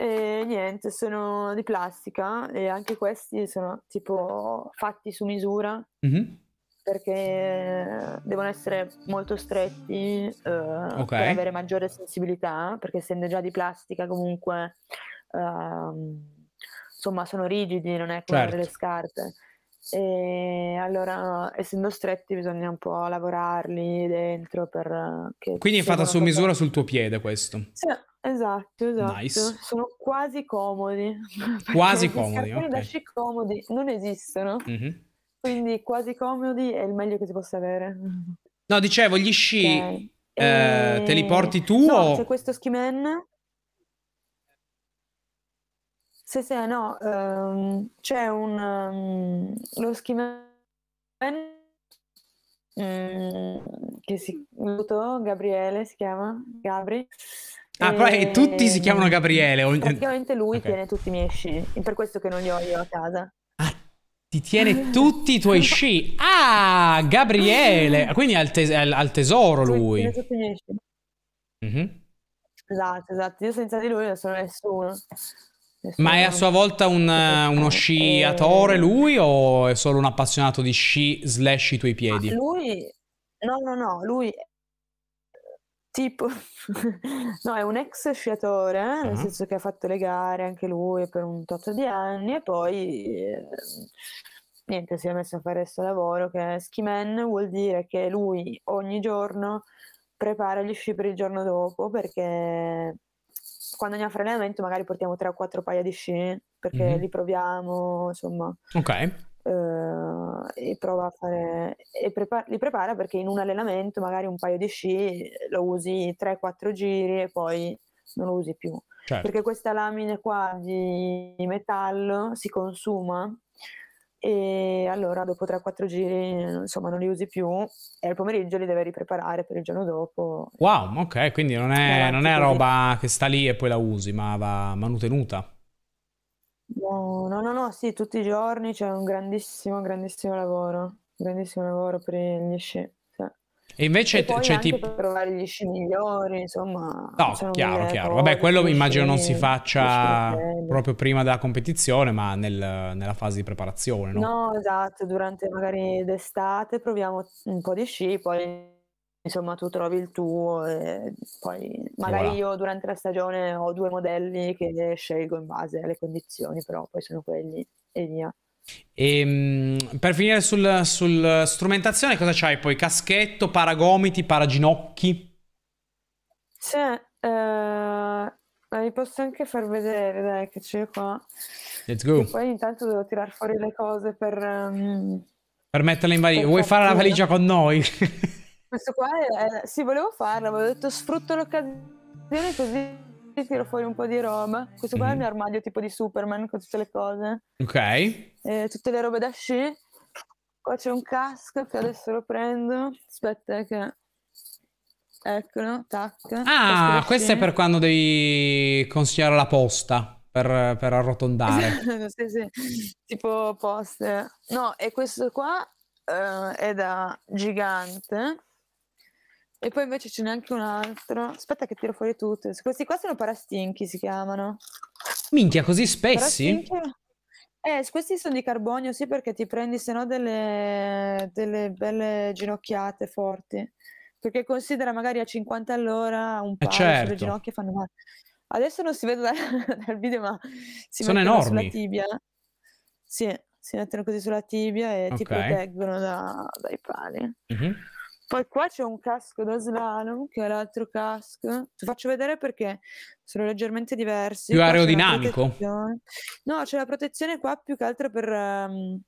E niente, sono di plastica e anche questi sono tipo fatti su misura mm-hmm. perché devono essere molto stretti eh, okay. per avere maggiore sensibilità, perché essendo già di plastica comunque eh, insomma sono rigidi, non è come certo. delle scarpe. E allora, essendo stretti, bisogna un po' lavorarli dentro per... Eh, Quindi è fatta su misura sul tuo piede questo? Sì, esatto, esatto. Nice. Sono quasi comodi. [LAUGHS] Quasi comodi, ok. da sci comodi non esistono. Mm-hmm. Quindi quasi comodi è il meglio che si possa avere. No, dicevo, gli sci okay. eh, e... te li porti tu no, o... c'è questo ski se se no, um, c'è un... Um, lo schema um, che si chiama Gabriele, si chiama Gabri. Ah, e... tutti si chiamano ehm, Gabriele. Praticamente lui okay. tiene tutti i miei sci, per questo che non li ho io a casa. Ah, ti tiene tutti i tuoi sci. Ah, Gabriele. [LAUGHS] Quindi al, tes- al tesoro lui. Mm-hmm. Esatto, esatto. Io senza di lui non sono nessuno. Ma è a sua volta un, eh, uno sciatore lui o è solo un appassionato di sci slash i tuoi piedi? Lui, no, no, no, lui tipo, [LAUGHS] no, è un ex sciatore, eh? nel uh-huh. senso che ha fatto le gare anche lui per un tot di anni e poi eh, niente, si è messo a fare questo lavoro che è ski man, vuol dire che lui ogni giorno prepara gli sci per il giorno dopo perché quando andiamo a fare allenamento magari portiamo 3 o 4 paia di sci perché mm-hmm. li proviamo, insomma. Ok. Uh, e prova a fare e prepara, li prepara perché in un allenamento magari un paio di sci eh, lo usi 3-4 giri e poi non lo usi più certo. perché questa lamina qua di metallo si consuma e allora dopo 3-4 giri insomma non li usi più e al pomeriggio li devi ripreparare per il giorno dopo. Wow, ok, quindi non è, non è roba che sta lì e poi la usi, ma va manutenuta. No, no, no, no, sì, tutti i giorni c'è un grandissimo, grandissimo lavoro, grandissimo lavoro per gli sci. E invece e poi c'è cioè, anche tipo... provare gli sci migliori, insomma... No, chiaro, chiaro. Vabbè, quello immagino non si faccia proprio prima della competizione, ma nel, nella fase di preparazione, no? No, esatto, durante magari d'estate proviamo un po' di sci, poi insomma tu trovi il tuo e poi magari voilà. io durante la stagione ho due modelli che scelgo in base alle condizioni, però poi sono quelli e via. E, ehm, per finire sulla sul eh, strumentazione, cosa c'hai poi? Caschetto, paragomiti, paraginocchi? C'è, eh, ma vi posso anche far vedere, dai, che c'è qua. Let's go. E poi intanto devo tirare fuori le cose per... Um, per metterle in valigia. Vuoi fare la valigia con noi? [LAUGHS] Questo qua è... Sì, volevo farlo, ma ho detto sfrutto l'occasione così tiro fuori un po' di roba. Questo mm. qua è il mhm. mio armadio tipo di Superman con tutte le cose. Ok eh, tutte le robe da sci. Qua c'è un casco che adesso lo prendo. Aspetta eh, che... Eccolo, tac. Ah, questo è per quando devi consigliare la posta per, per arrotondare. [LAUGHS] sì, sì. Tipo poste. No, e questo qua eh, è da gigante. E poi invece ce n'è anche un altro. Aspetta che tiro fuori tutto. Questi qua sono parastinchi, si chiamano. Minchia, così spessi? Parastinchi... Eh, questi sono di carbonio, sì, perché ti prendi se no delle, delle belle ginocchiate forti. Perché considera magari a 50 all'ora un eh, paio certo. le ginocchia fanno male. Adesso non si vede dal, [LAUGHS] dal video, ma si sono enormi. sulla tibia. Sì, si mettono così sulla tibia e okay. ti proteggono da, dai pali. Mm-hmm. Poi qua c'è un casco da slalom, che è l'altro casco. Ti faccio vedere perché sono leggermente diversi. Più qua aerodinamico? No, c'è la protezione qua più che altro per... Um...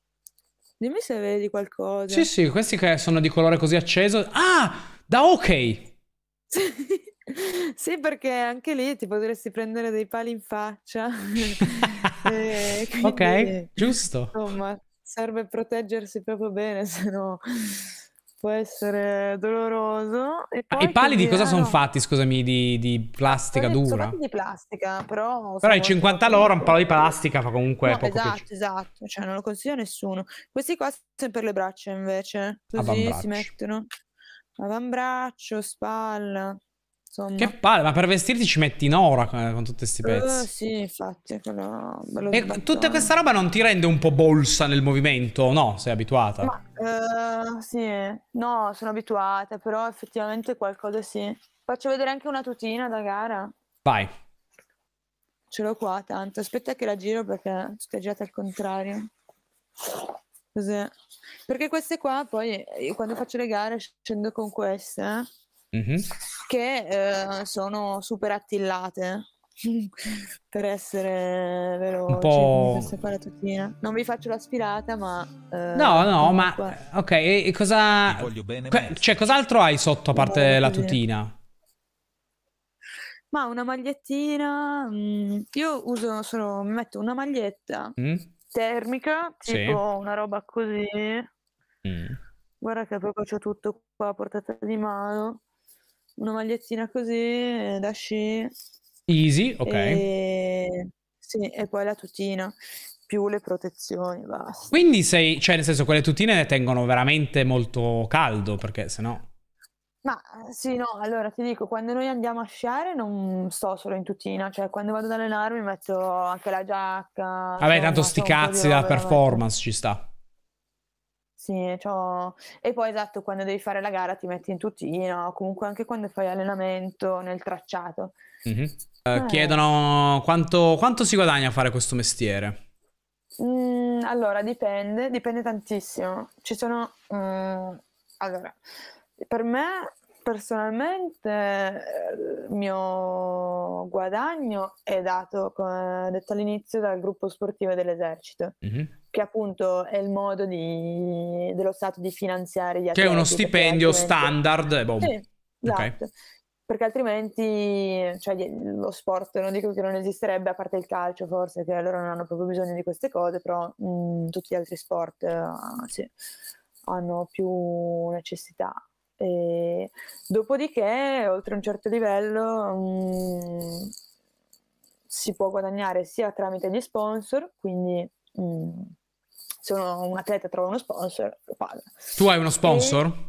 Dimmi se vedi qualcosa. Sì, sì, questi che sono di colore così acceso. Ah, da ok! [LAUGHS] sì, perché anche lì ti potresti prendere dei pali in faccia. [LAUGHS] [LAUGHS] Eh, quindi, ok, giusto. Insomma, serve proteggersi proprio bene, se no può essere doloroso. E, ah, i pali di cosa ah, sono fatti, scusami, di, di ah, plastica eh, sono, dura? Sono fatti di plastica, però... Però i 50 loro, un palo di plastica fa comunque no, poco Esatto, più... esatto, cioè non lo consiglio a nessuno. Questi qua sono per le braccia invece, così si mettono. Avambraccio, spalla, Insomma. Che palle, ma per vestirti ci metti in ora eh, con tutti questi eh, pezzi. Uh, sì, infatti. Però... E sbattone. tutta questa roba non ti rende un po' bolsa nel movimento, no? Sei abituata? Ma, uh, sì, no, sono abituata, però effettivamente qualcosa sì. Faccio vedere anche una tutina da gara. Vai. Ce l'ho qua tanto. Aspetta che la giro perché sta girata al contrario. Così. Perché queste qua poi, quando faccio le gare, scendo con queste. Eh? mm-hmm. che eh, sono super attillate [LAUGHS] per essere veloci, un po'... Cioè, eh? Non vi faccio l'aspirata, ma... Eh, no, no, ma... Ok, e, e cosa... Que- cioè, cos'altro hai sotto a parte la tutina? Ma una magliettina... Mh, mm, io uso solo... Mi metto una maglietta mm? termica, tipo sì. una roba così. Mm. Guarda che proprio c'è tutto qua a portata di mano una magliettina così eh, da sci. Easy, ok. E... Sì, e poi la tutina più le protezioni, basta. Quindi sei, cioè nel senso quelle tutine le tengono veramente molto caldo perché sennò... Ma eh, sì, no, allora ti dico, quando noi andiamo a sciare non sto solo in tutina, cioè quando vado ad allenarmi metto anche la giacca... Vabbè, tanto sti cazzi da performance ci sta. Sì, c'ho- e poi esatto, quando devi fare la gara ti metti in tutt'ina, o comunque anche quando fai allenamento nel tracciato. Mhm. Eh, Eh, chiedono quanto, quanto si guadagna a fare questo mestiere. Mm, allora, dipende, dipende tantissimo. Ci sono, mm, allora, per me personalmente il mio guadagno è dato, come detto all'inizio, dal gruppo sportivo dell'esercito. Mhm che appunto è il modo di, dello Stato di finanziare gli atleti. Che è uno stipendio standard. Eh, boh. Sì, esatto. Okay. Perché altrimenti cioè, lo sport non dico che non esisterebbe, a parte il calcio forse, che loro non hanno proprio bisogno di queste cose, però mh, mm, tutti gli altri sport uh, sì, hanno più necessità. E dopodiché, oltre un certo livello, mh, mm, si può guadagnare sia tramite gli sponsor, quindi mh, mm, se uno, un atleta trova uno sponsor, lo paga. Tu hai uno sponsor? E...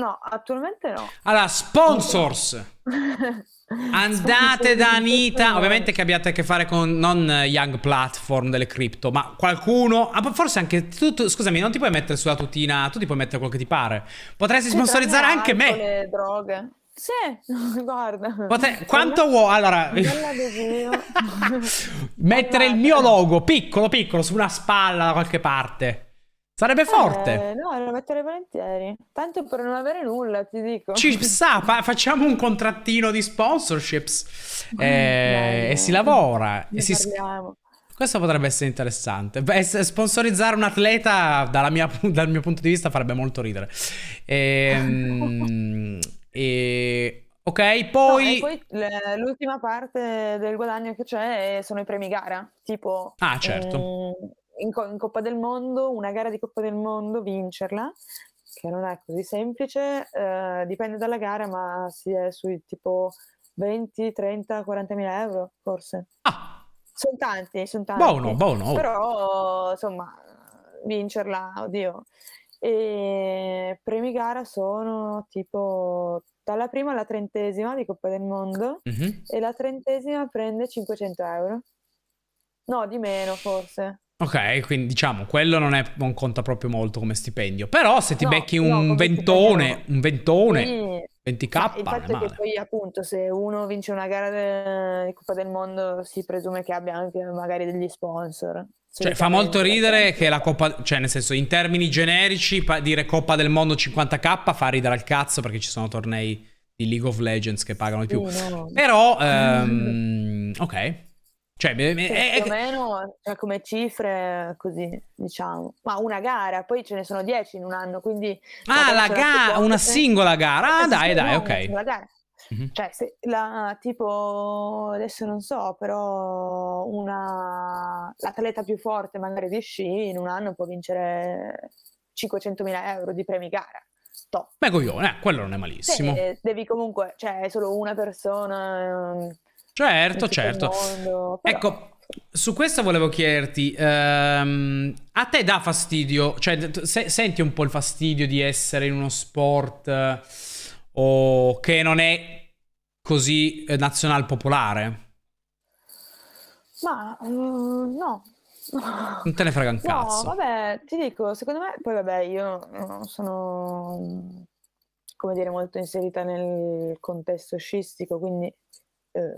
No, attualmente no. Allora, sponsors! [LAUGHS] Andate da Anita, ovviamente che abbiate a che fare con non Young Platform delle cripto, ma qualcuno, ah, forse anche tu, tu, scusami, non ti puoi mettere sulla tutina, tu ti puoi mettere quello che ti pare. Potresti sponsorizzare anche me. Le droghe. Sì, [LAUGHS] guarda. Potre... Quanto vuoi? Allora, [LAUGHS] mettere il mio logo piccolo piccolo su una spalla da qualche parte. Sarebbe eh, forte. Eh, no, lo metterei volentieri. Tanto per non avere nulla, ti dico. Ci sa, [LAUGHS] fa- facciamo un contrattino di sponsorships mm, eh, e si lavora. e si... Questo potrebbe essere interessante. Beh, sponsorizzare un atleta mia, dal mio punto di vista farebbe molto ridere. Ehm... E... Ok, poi... No, poi l'ultima parte del guadagno che c'è eh, sono i premi gara, tipo... Ah, certo. Mm, in, co- in Coppa del Mondo, una gara di Coppa del Mondo, vincerla, che non è così semplice, eh, dipende dalla gara, ma si è sui tipo 20, 30, 40 mila euro forse. Ah. Sono tanti, sono tanti. Buono, buono. Però, insomma, vincerla, oddio. E premi gara sono tipo dalla prima alla trentesima di Coppa del Mondo mm-hmm. e la trentesima prende 500 euro. No, di meno forse. Ok, quindi diciamo quello non, è, non conta proprio molto come stipendio. Però se ti no, becchi un no, ventone, un ventone, sì. 20k. Il fatto è che poi appunto se uno vince una gara di Coppa del Mondo si presume che abbia anche magari degli sponsor. Cioè, fa molto ridere che la Coppa, cioè nel senso in termini generici, dire Coppa del Mondo 50k fa ridere al cazzo perché ci sono tornei di League of Legends che pagano di più. Sì, uh, no, no. Però, um, [LAUGHS] ok. Cioè, cioè eh, più è... o eh, meno cioè, come cifre così, diciamo. Ma una gara, poi ce ne sono 10 in un anno, quindi... Ah, la gara, una singola gara. Ah, dai, dai, ok. Una gara. Mm-hmm. Cioè, se la, tipo, adesso non so, però una, l'atleta più forte magari di sci in un anno può vincere 500.000 euro di premi gara. Top. Beh, coglione, eh, quello non è malissimo. Se eh, devi comunque, cioè, è solo una persona. Ehm, certo, certo. Mondo, però... Ecco, su questo volevo chiederti, ehm, a te dà fastidio, cioè se, senti un po' il fastidio di essere in uno sport eh, o che non è così eh, nazional popolare? Ma um, no. Non te ne frega un cazzo. No, vabbè, ti dico, secondo me, poi vabbè, io non eh, sono, come dire, molto inserita nel contesto sciistico, quindi... Eh,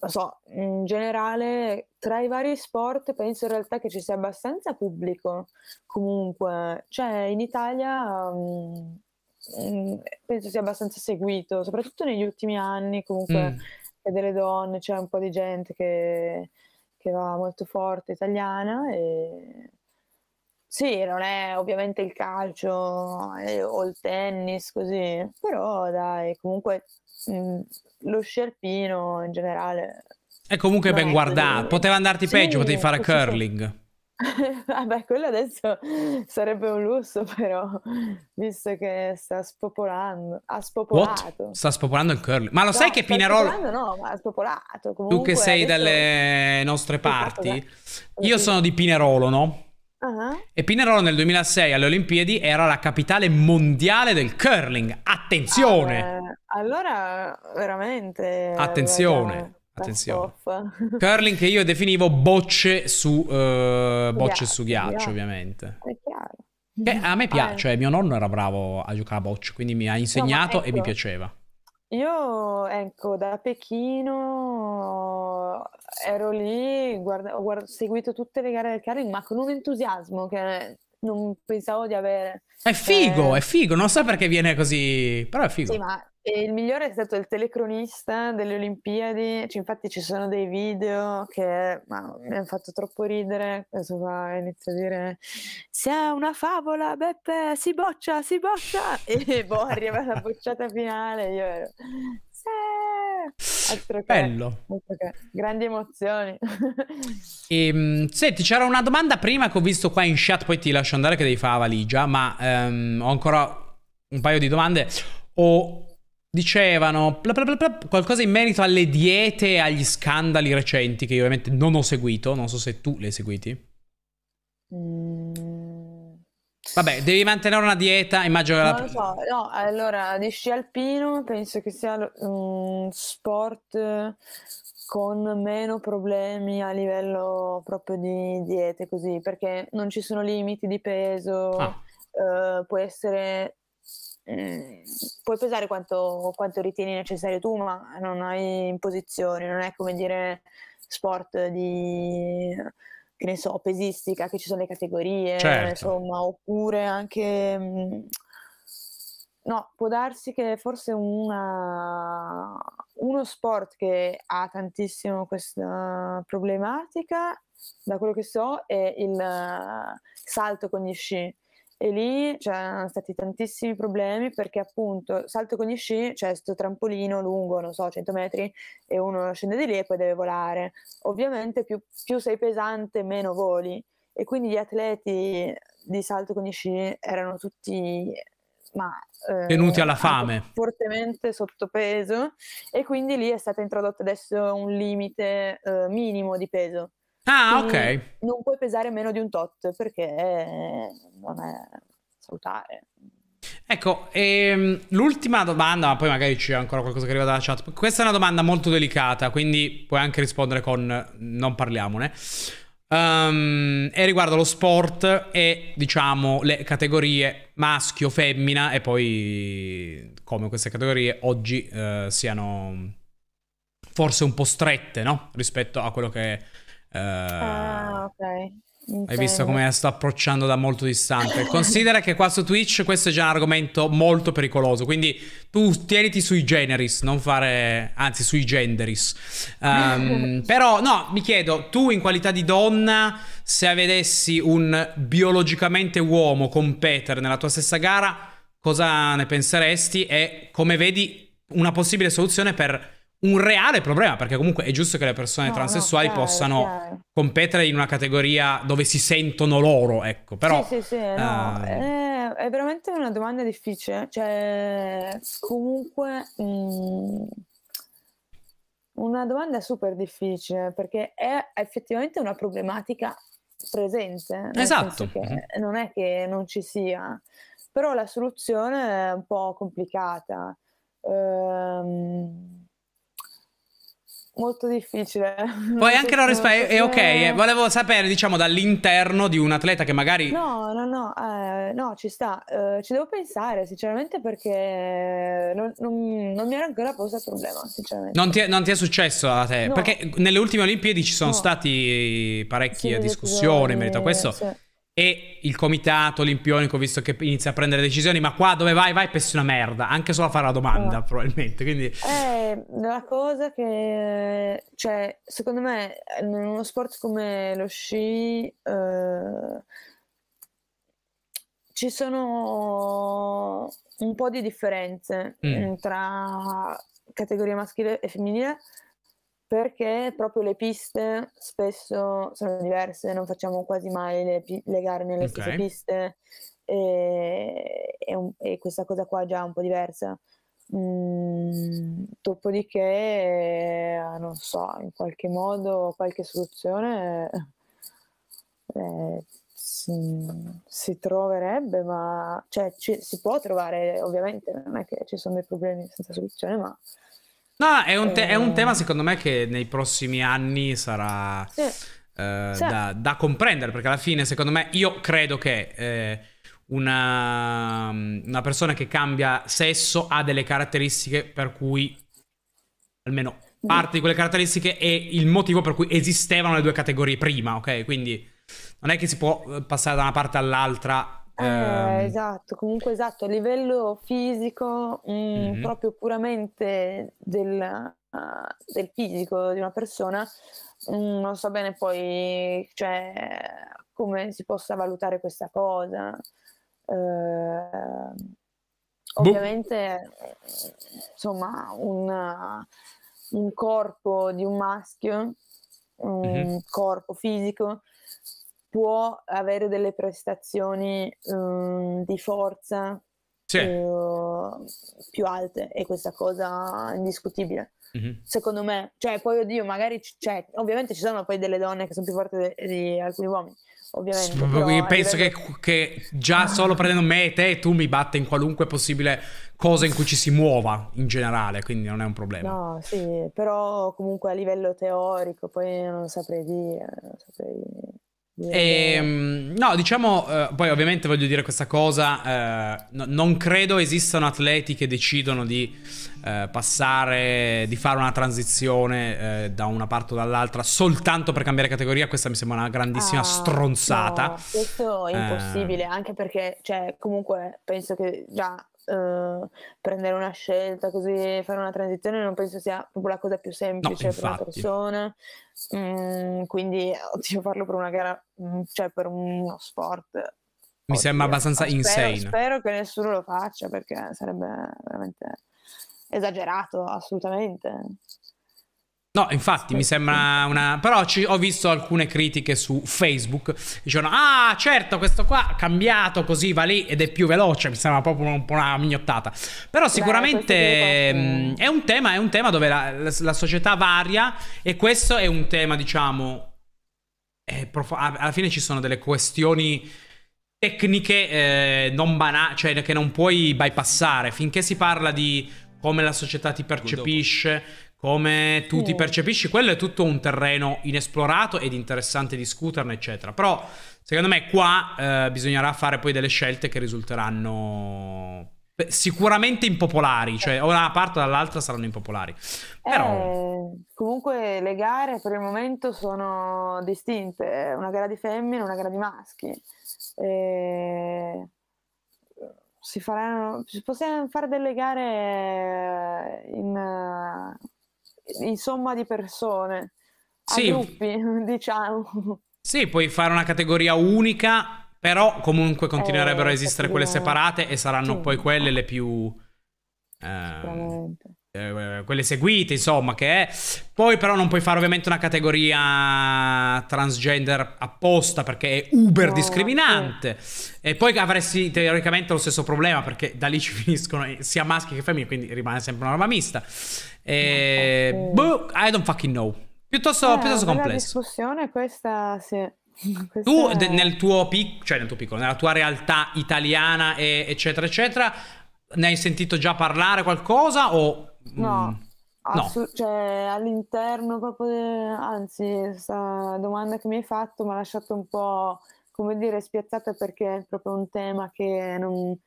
non so, in generale tra i vari sport penso in realtà che ci sia abbastanza pubblico comunque, cioè in Italia um, Mm, penso sia abbastanza seguito, soprattutto negli ultimi anni comunque mm. delle donne, c'è un po' di gente che, che va molto forte italiana e sì, non è ovviamente il calcio eh, o il tennis così, però dai, comunque mh, mm, lo scerpino in generale... È comunque ben guardato, poteva andarti sì, peggio, potevi fare curling. Sì. [LAUGHS] Vabbè, quello adesso sarebbe un lusso, però, visto che sta spopolando. Ha spopolato. What? Sta spopolando il curling. Ma lo no, sai che Pinarolo. No, ma ha spopolato. Comunque, tu che sei dalle nostre parti, io sono di Pinerolo, no? Uh-huh. E Pinerolo nel 2006 alle Olimpiadi era la capitale mondiale del curling. Attenzione! Ah, allora, veramente. Attenzione. Vabbè. Attenzione. [LAUGHS] Curling che io definivo bocce su, uh, bocce su ghiaccio, ovviamente. È chiaro. Che a me piace, eh. cioè mio nonno era bravo a giocare a bocce, quindi mi ha insegnato no, ecco, e mi ecco. piaceva. Io, ecco, da Pechino ero lì, ho seguito tutte le gare del curling, ma con un entusiasmo che non pensavo di avere. È figo, eh, è figo, non so perché viene così, però è figo. Sì, ma e il migliore è stato il telecronista delle Olimpiadi, cioè, infatti ci sono dei video che ma, mi hanno fatto troppo ridere, adesso va, inizia a dire se è una favola Beppe si boccia, si boccia e [LAUGHS] boh arriva la bocciata finale, io ero Altro che, Bello. Altro che, grandi emozioni. [LAUGHS] e, ehm, senti, c'era una domanda prima che ho visto qua in chat, poi ti lascio andare che devi fare la valigia, ma um, ho ancora un paio di domande. Ho dicevano bla bla bla qualcosa in merito alle diete e agli scandali recenti che io ovviamente non ho seguito, non so se tu le hai seguiti. Mm. Vabbè, devi mantenere una dieta, immagino non la... lo so, no, allora, di sci alpino penso che sia un sport con meno problemi a livello proprio di diete così, perché non ci sono limiti di peso, ah. eh, può essere Ehm, puoi pesare quanto, quanto, ritieni necessario tu, ma non hai imposizioni, non è come dire sport di che ne so, pesistica, che ci sono le categorie, certo. insomma, oppure anche mm, no, può darsi che forse una, uno sport che ha tantissimo questa problematica, da quello che so, è il eh, salto con gli sci e lì c'erano stati tantissimi problemi perché appunto salto con gli sci, c'è cioè questo trampolino lungo, non so, 100 metri e uno scende di lì e poi deve volare. Ovviamente più, più sei pesante meno voli e quindi gli atleti di salto con gli sci erano tutti ma, eh, tenuti alla fame fortemente sottopeso e quindi lì è stato introdotto adesso un limite eh, minimo di peso Ah, Quindi ok. Non puoi pesare meno di un tot perché eh, non è salutare. Ecco, ehm, l'ultima domanda, ma poi magari c'è ancora qualcosa che arriva dalla chat. Questa è una domanda molto delicata, quindi puoi anche rispondere con non parliamone. Um, e riguarda lo sport e diciamo le categorie maschio, femmina e poi come queste categorie oggi eh, siano forse un po' strette no? rispetto a quello che Uh, ah, eh, ok. Intendo. Hai visto come sto approcciando da molto distante. [LAUGHS] Considera che qua su Twitch questo è già un argomento molto pericoloso, quindi tu tieniti sui generis, non fare... anzi sui genderis. Um, [LAUGHS] però no, mi chiedo, tu in qualità di donna, se avessi un biologicamente uomo competere nella tua stessa gara, cosa ne penseresti e come vedi una possibile soluzione per un reale problema, perché comunque è giusto che le persone no, transessuali no, chiaro, possano chiaro. competere in una categoria dove si sentono loro, ecco, però... Sì, sì, sì, uh... no, ehm, è, è, veramente una domanda difficile, cioè comunque mh, mm, una domanda super difficile, perché è effettivamente una problematica presente. Esatto. Mm-hmm. non è che non ci sia, però la soluzione è un po' complicata. Ehm, molto difficile. [LAUGHS] Poi anche la risposta è, ok, eh, volevo sapere diciamo dall'interno di un atleta che magari... No, no, no, eh, no ci sta, eh, ci devo pensare sinceramente perché non, non, non mi era ancora posto il problema sinceramente. Non ti, è, non ti è successo a te? No. Perché nelle ultime Olimpiadi ci sono no. stati parecchie sì, discussioni in merito a questo. Sì e il comitato olimpionico, visto che inizia a prendere decisioni, ma qua dove vai, vai, pessi una merda, anche solo a fare la domanda, eh. probabilmente. Quindi... È eh, una cosa che, cioè, secondo me, in uno sport come lo sci, eh, ci sono un po' di differenze mm. tra categoria maschile e femminile perché proprio le piste spesso sono diverse, non facciamo quasi mai le, le gare nelle okay. stesse piste e, e, un, e, questa cosa qua è già un po' diversa. Mm, dopodiché, eh, non so, in qualche modo, qualche soluzione eh, si, si, troverebbe, ma cioè, ci, si può trovare, ovviamente non è che ci sono dei problemi senza soluzione, ma No, è un, te- è un, tema ehm. secondo me che nei prossimi anni sarà sì. Eh, sì. Da, da, comprendere, perché alla fine secondo me io credo che eh, una, una, persona che cambia sesso ha delle caratteristiche per cui almeno parte di quelle caratteristiche è il motivo per cui esistevano le due categorie prima, ok? Quindi non è che si può eh, passare da una parte all'altra eh, eh, esatto, comunque esatto, a livello fisico, mm, mh, mm-hmm. proprio puramente del, uh, del, fisico di una persona, mh, mm, non so bene poi cioè, come si possa valutare questa cosa. Uh, ovviamente, boh. insomma, un, uh, un corpo di un maschio, un mm-hmm. corpo fisico può avere delle prestazioni um, di forza sì. più, uhm, più, alte e questa cosa è indiscutibile. Mm-hmm. Secondo me, cioè, poi oddio, magari c'è, cioè, ovviamente ci sono poi delle donne che sono più forti di, di alcuni uomini. Ovviamente, sì, penso che, che, già solo prendendo me e te, tu mi batte in qualunque possibile cosa in cui ci si muova in generale, quindi non è un problema. No, sì, però comunque a livello teorico poi non saprei dire. Non saprei dire. E, ehm, ehm, no, diciamo, eh, poi ovviamente voglio dire questa cosa, eh, no, non credo esistano atleti che decidono di eh, passare, di fare una transizione eh, da una parte o dall'altra soltanto per cambiare categoria, questa mi sembra una grandissima ah, stronzata. No, questo è impossibile, eh. anche perché, cioè, comunque penso che già eh, prendere una scelta, così fare una transizione, non penso sia proprio la cosa più semplice no, per una persona. Mm, quindi oddio, farlo per una gara, mm, cioè per uno sport. Oddio. Mi sembra abbastanza spero, insane. Spero che nessuno lo faccia perché sarebbe veramente esagerato, assolutamente. No, infatti sì, mi sembra una... Però ci... ho visto alcune critiche su Facebook. Dicevano, ah certo, questo qua ha cambiato così, va lì ed è più veloce. Mi sembra proprio un po' una mignottata. Però sicuramente Beh, mh, mm. è, un tema, è un tema dove la, la, la società varia e questo è un tema, diciamo... Prof... Alla fine ci sono delle questioni tecniche eh, non banali, cioè che non puoi bypassare finché si parla di come la società ti percepisce, come tu sì. ti percepisci, quello è tutto un terreno inesplorato ed interessante discuterne, eccetera. Però secondo me qua eh, bisognerà fare poi delle scelte che risulteranno sicuramente impopolari, cioè o da una parte o dall'altra saranno impopolari. Però... Eh, comunque le gare per il momento sono distinte, una gara di femmine e una gara di maschi. Eh si faranno, si possono fare delle gare in, insomma di persone, sì. gruppi, [LAUGHS] diciamo. Sì, puoi fare una categoria unica, però comunque eh, continuerebbero eh, a esistere quelle separate e saranno sì. poi quelle le più... Eh, eh, quelle seguite, insomma, che è... Poi però non puoi fare ovviamente una categoria transgender apposta perché è uber discriminante. E poi avresti teoricamente lo stesso problema perché da lì ci [LAUGHS] finiscono sia maschi che femmine, quindi rimane sempre una roba mista. E... No, boh, I don't fucking know. Piuttosto, eh, piuttosto complesso. La discussione questa, sì. [LAUGHS] Questa tu è... nel tuo pic- cioè nel tuo piccolo, nella tua realtà italiana e eccetera eccetera, ne hai sentito già parlare qualcosa o Mm. No, assu- Cioè, all'interno proprio, de- anzi, questa domanda che mi hai fatto mi ha lasciato un po', come dire, spiazzata perché è proprio un tema che non,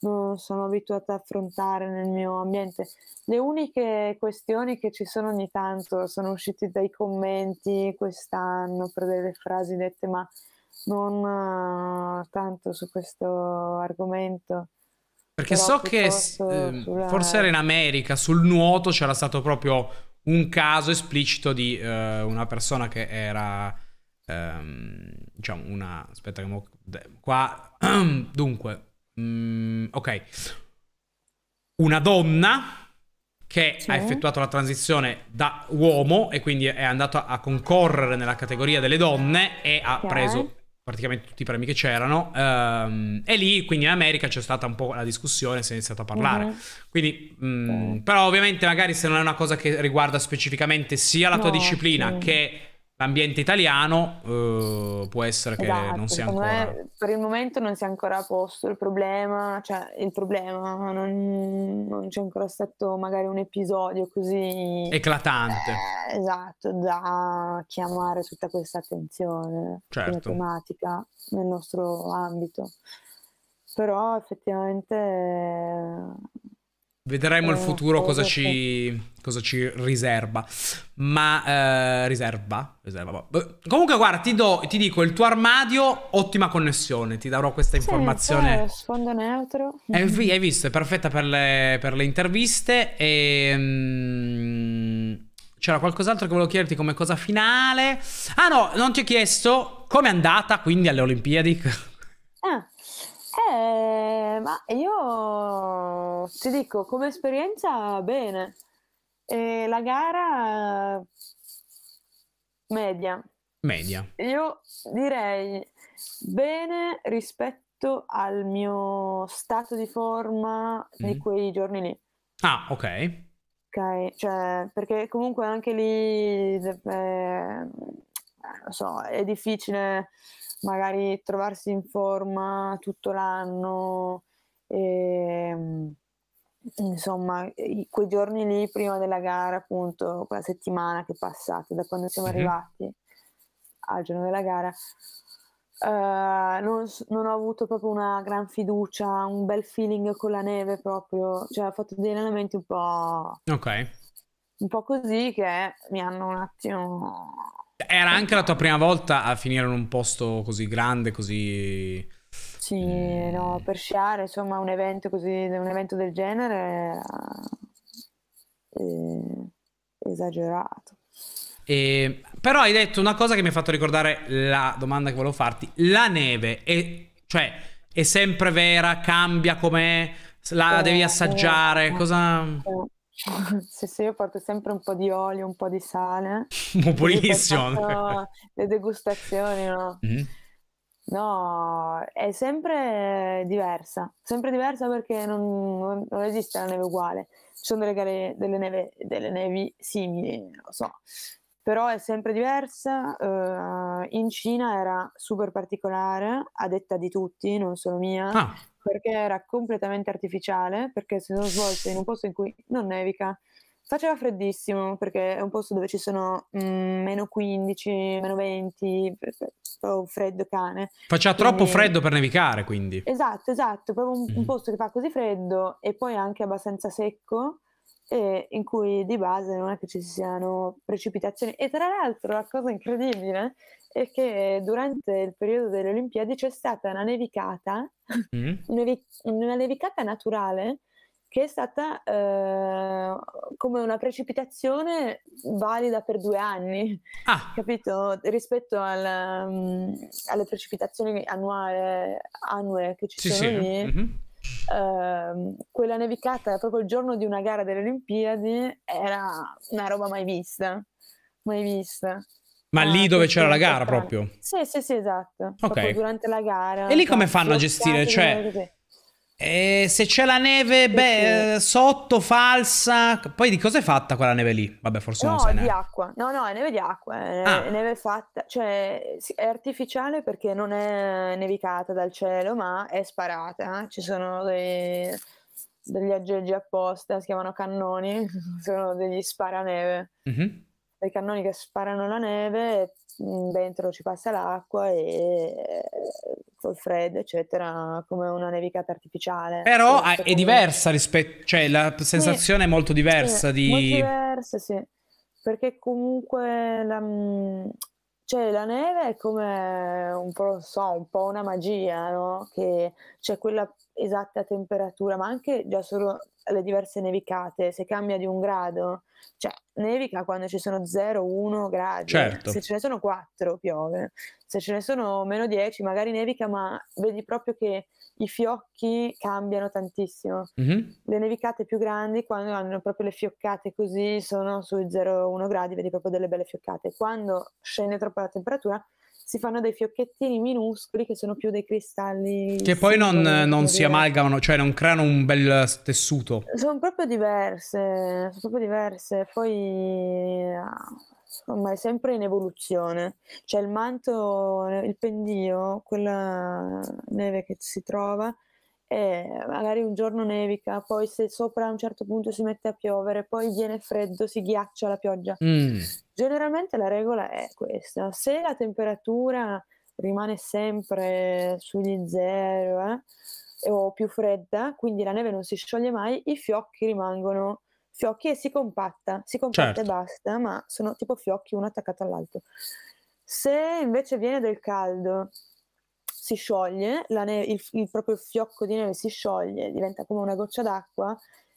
non sono abituata a affrontare nel mio ambiente. Le uniche questioni che ci sono ogni tanto sono uscite dai commenti quest'anno per delle frasi dette, ma non uh, tanto su questo argomento. Perché so che ehm, sulla... forse era in America, sul nuoto c'era stato proprio un caso esplicito di eh, una persona che era... Ehm, diciamo una... aspetta che... Mo... Qua... [CLEARS THROAT] Dunque... Mm, ok. Una donna che sì. ha effettuato la transizione da uomo e quindi è andata a concorrere nella categoria delle donne e ha okay. preso praticamente tutti i premi che c'erano. Um, e lì, quindi in America c'è stata un po' la discussione, si è iniziato a parlare. Uh-huh. Quindi, mh, mm, però ovviamente magari se non è una cosa che riguarda specificamente sia la tua no, disciplina sì. che l'ambiente italiano eh, può essere che esatto, non sia ancora... per il momento non si è ancora posto il problema, cioè il problema non, non c'è ancora stato magari un episodio così... Eclatante. Eh, esatto, da chiamare tutta questa attenzione certo. tematica nel nostro ambito. Però effettivamente Vedremo eh, il futuro cosa ci, cosa ci, riserva. Ma eh, riserva? riserva. Boh. Boh. Comunque, guarda, ti, do, ti, dico: il tuo armadio, ottima connessione. Ti darò questa informazione. Sì, eh, sfondo neutro. Eh, hai visto, è perfetta per le, per le interviste. E. Mm, c'era qualcos'altro che volevo chiederti come cosa finale. Ah no, non ti ho chiesto come è andata quindi alle Olimpiadi. [LAUGHS] Ah. Eh, ma io ti dico, come esperienza bene. E la gara media. Media. Io direi bene rispetto al mio stato di forma mm. di quei giorni lì. Ah, ok. Ok, cioè, perché comunque anche lì, eh, non so, è difficile magari trovarsi in forma tutto l'anno, e, ehm, insomma, quei giorni lì prima della gara, appunto, quella settimana che è passata da quando siamo arrivati al giorno della gara, Uh, non, non, ho avuto proprio una gran fiducia, un bel feeling con la neve proprio, cioè ho fatto degli allenamenti un po'... Okay. Un po' così che mi hanno un attimo era anche la tua prima volta a finire in un posto così grande, così... Sì, eh, no, per sciare, insomma, un evento, così, un evento del genere è... Eh, è esagerato. E, però hai detto una cosa che mi ha fatto ricordare la domanda che volevo farti. La neve, è, cioè, è sempre vera, cambia com'è, la eh, devi eh, assaggiare, eh, cosa... Eh. Sì, [LAUGHS] sì, io porto sempre un po' di olio, un po' di sale. Buonissimo! [LAUGHS] Le degustazioni, no? Mm-hmm. No, è sempre diversa, sempre diversa perché non, non esiste la neve uguale. Ci sono delle, gare, delle, neve, delle nevi simili, non lo so però è sempre diversa. Uh, in Cina era super particolare, a detta di tutti, non solo mia, ah. perché era completamente artificiale, perché si sono svolte in un posto in cui non nevica. Faceva freddissimo perché è un posto dove ci sono mh, mm, meno 15, meno 20, un freddo cane. Faceva quindi... troppo freddo per nevicare, quindi. Esatto, esatto, proprio un, mm. un posto che fa così freddo e poi anche abbastanza secco e in cui di base non è che ci siano precipitazioni. E tra l'altro la cosa incredibile è che durante il periodo delle Olimpiadi c'è stata una nevicata, mm. [LAUGHS] una nevicata naturale che è stata eh, come una precipitazione valida per due anni, ah. capito? Rispetto alla, um, mm, alle precipitazioni annuali, annue che ci sì, sono sì. lì. Mm-hmm Ehm, quella nevicata proprio il giorno di una gara delle Olimpiadi era una roba mai vista, mai vista. Ma ah, lì dove c'era la gara proprio? Sì, sì, sì, esatto. Ok. Proprio durante la gara. E lì come fanno a gestire? Cioè, e eh, se c'è la neve, beh, sì. Eh, sotto, falsa. Poi di cosa è fatta quella neve lì? Vabbè, forse no, non sai. No, è di acqua. No, no, è neve di acqua. È ah. neve fatta. Cioè, è artificiale perché non è nevicata dal cielo, ma è sparata. Ci sono dei, degli aggeggi apposta, si chiamano cannoni. [LAUGHS] Sono degli sparaneve. Mm-hmm. Dei cannoni che sparano la neve dentro ci passa l'acqua e eh, col freddo, eccetera, come una nevicata artificiale. Però è, è diversa rispetto, cioè la sensazione sì, è molto diversa sì, di... Molto diversa, sì, perché comunque la, mm, cioè, la neve è come un po', so, un po' una magia, no? Che c'è quella esatta temperatura, ma anche già solo le diverse nevicate, se cambia di un grado cioè, nevica quando ci sono 0-1 gradi, certo. se ce ne sono 4 piove, se ce ne sono meno 10 magari nevica, ma vedi proprio che i fiocchi cambiano tantissimo. Mm-hmm. Le nevicate più grandi, quando hanno proprio le fioccate così, sono sui 0-1 gradi, vedi proprio delle belle fioccate. Quando scende troppo la temperatura, si fanno dei fiocchettini minuscoli che sono più dei cristalli. Che poi non, non si amalgamano, cioè non creano un bel tessuto. Sono proprio diverse, sono proprio diverse. Poi insomma è sempre in evoluzione. Cioè il manto, il pendio, quella neve che si trova, eh, magari un giorno nevica, poi se sopra a un certo punto si mette a piovere, poi viene freddo, si ghiaccia la pioggia. Mm. Generalmente la regola è questa, se la temperatura rimane sempre sugli zero eh, o più fredda, quindi la neve non si scioglie mai, i fiocchi rimangono fiocchi e si compatta, si compatta certo. e basta, ma sono tipo fiocchi uno attaccato all'altro. Se invece viene del caldo si scioglie, la neve, il, il, proprio fiocco di neve si scioglie, diventa come una goccia d'acqua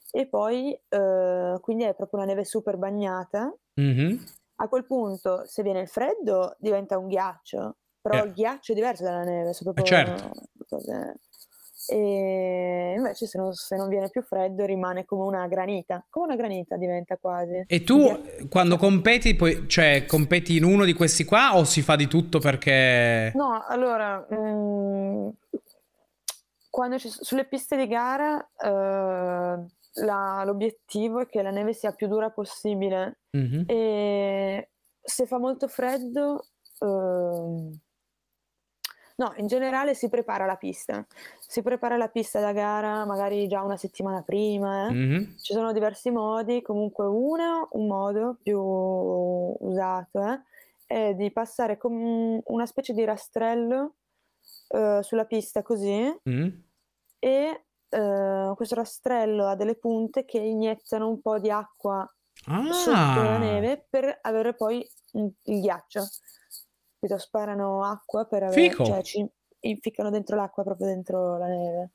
e poi eh, quindi è proprio una neve super bagnata. Mm-hmm. A quel punto, se viene il freddo, diventa un ghiaccio, però eh. il ghiaccio è diverso dalla neve, sono eh, proprio eh certo. cose e invece se non, se non, viene più freddo rimane come una granita, come una granita diventa quasi. E tu Quindi, quando competi, poi, cioè competi in uno di questi qua o si fa di tutto perché... No, allora, mh, mm, quando ci, sulle piste di gara eh, la, l'obiettivo è che la neve sia più dura possibile mm-hmm. e se fa molto freddo... Eh, No, in generale si prepara la pista. Si prepara la pista da gara magari già una settimana prima. Eh? Mm-hmm. Ci sono diversi modi, comunque uno, un modo più usato, eh? è di passare con una specie di rastrello eh, sulla pista così mm-hmm. e eh, questo rastrello ha delle punte che iniettano un po' di acqua ah. sotto la neve per avere poi il ghiaccio capito, sparano acqua per avere, Fico. cioè ci inficcano dentro l'acqua proprio dentro la neve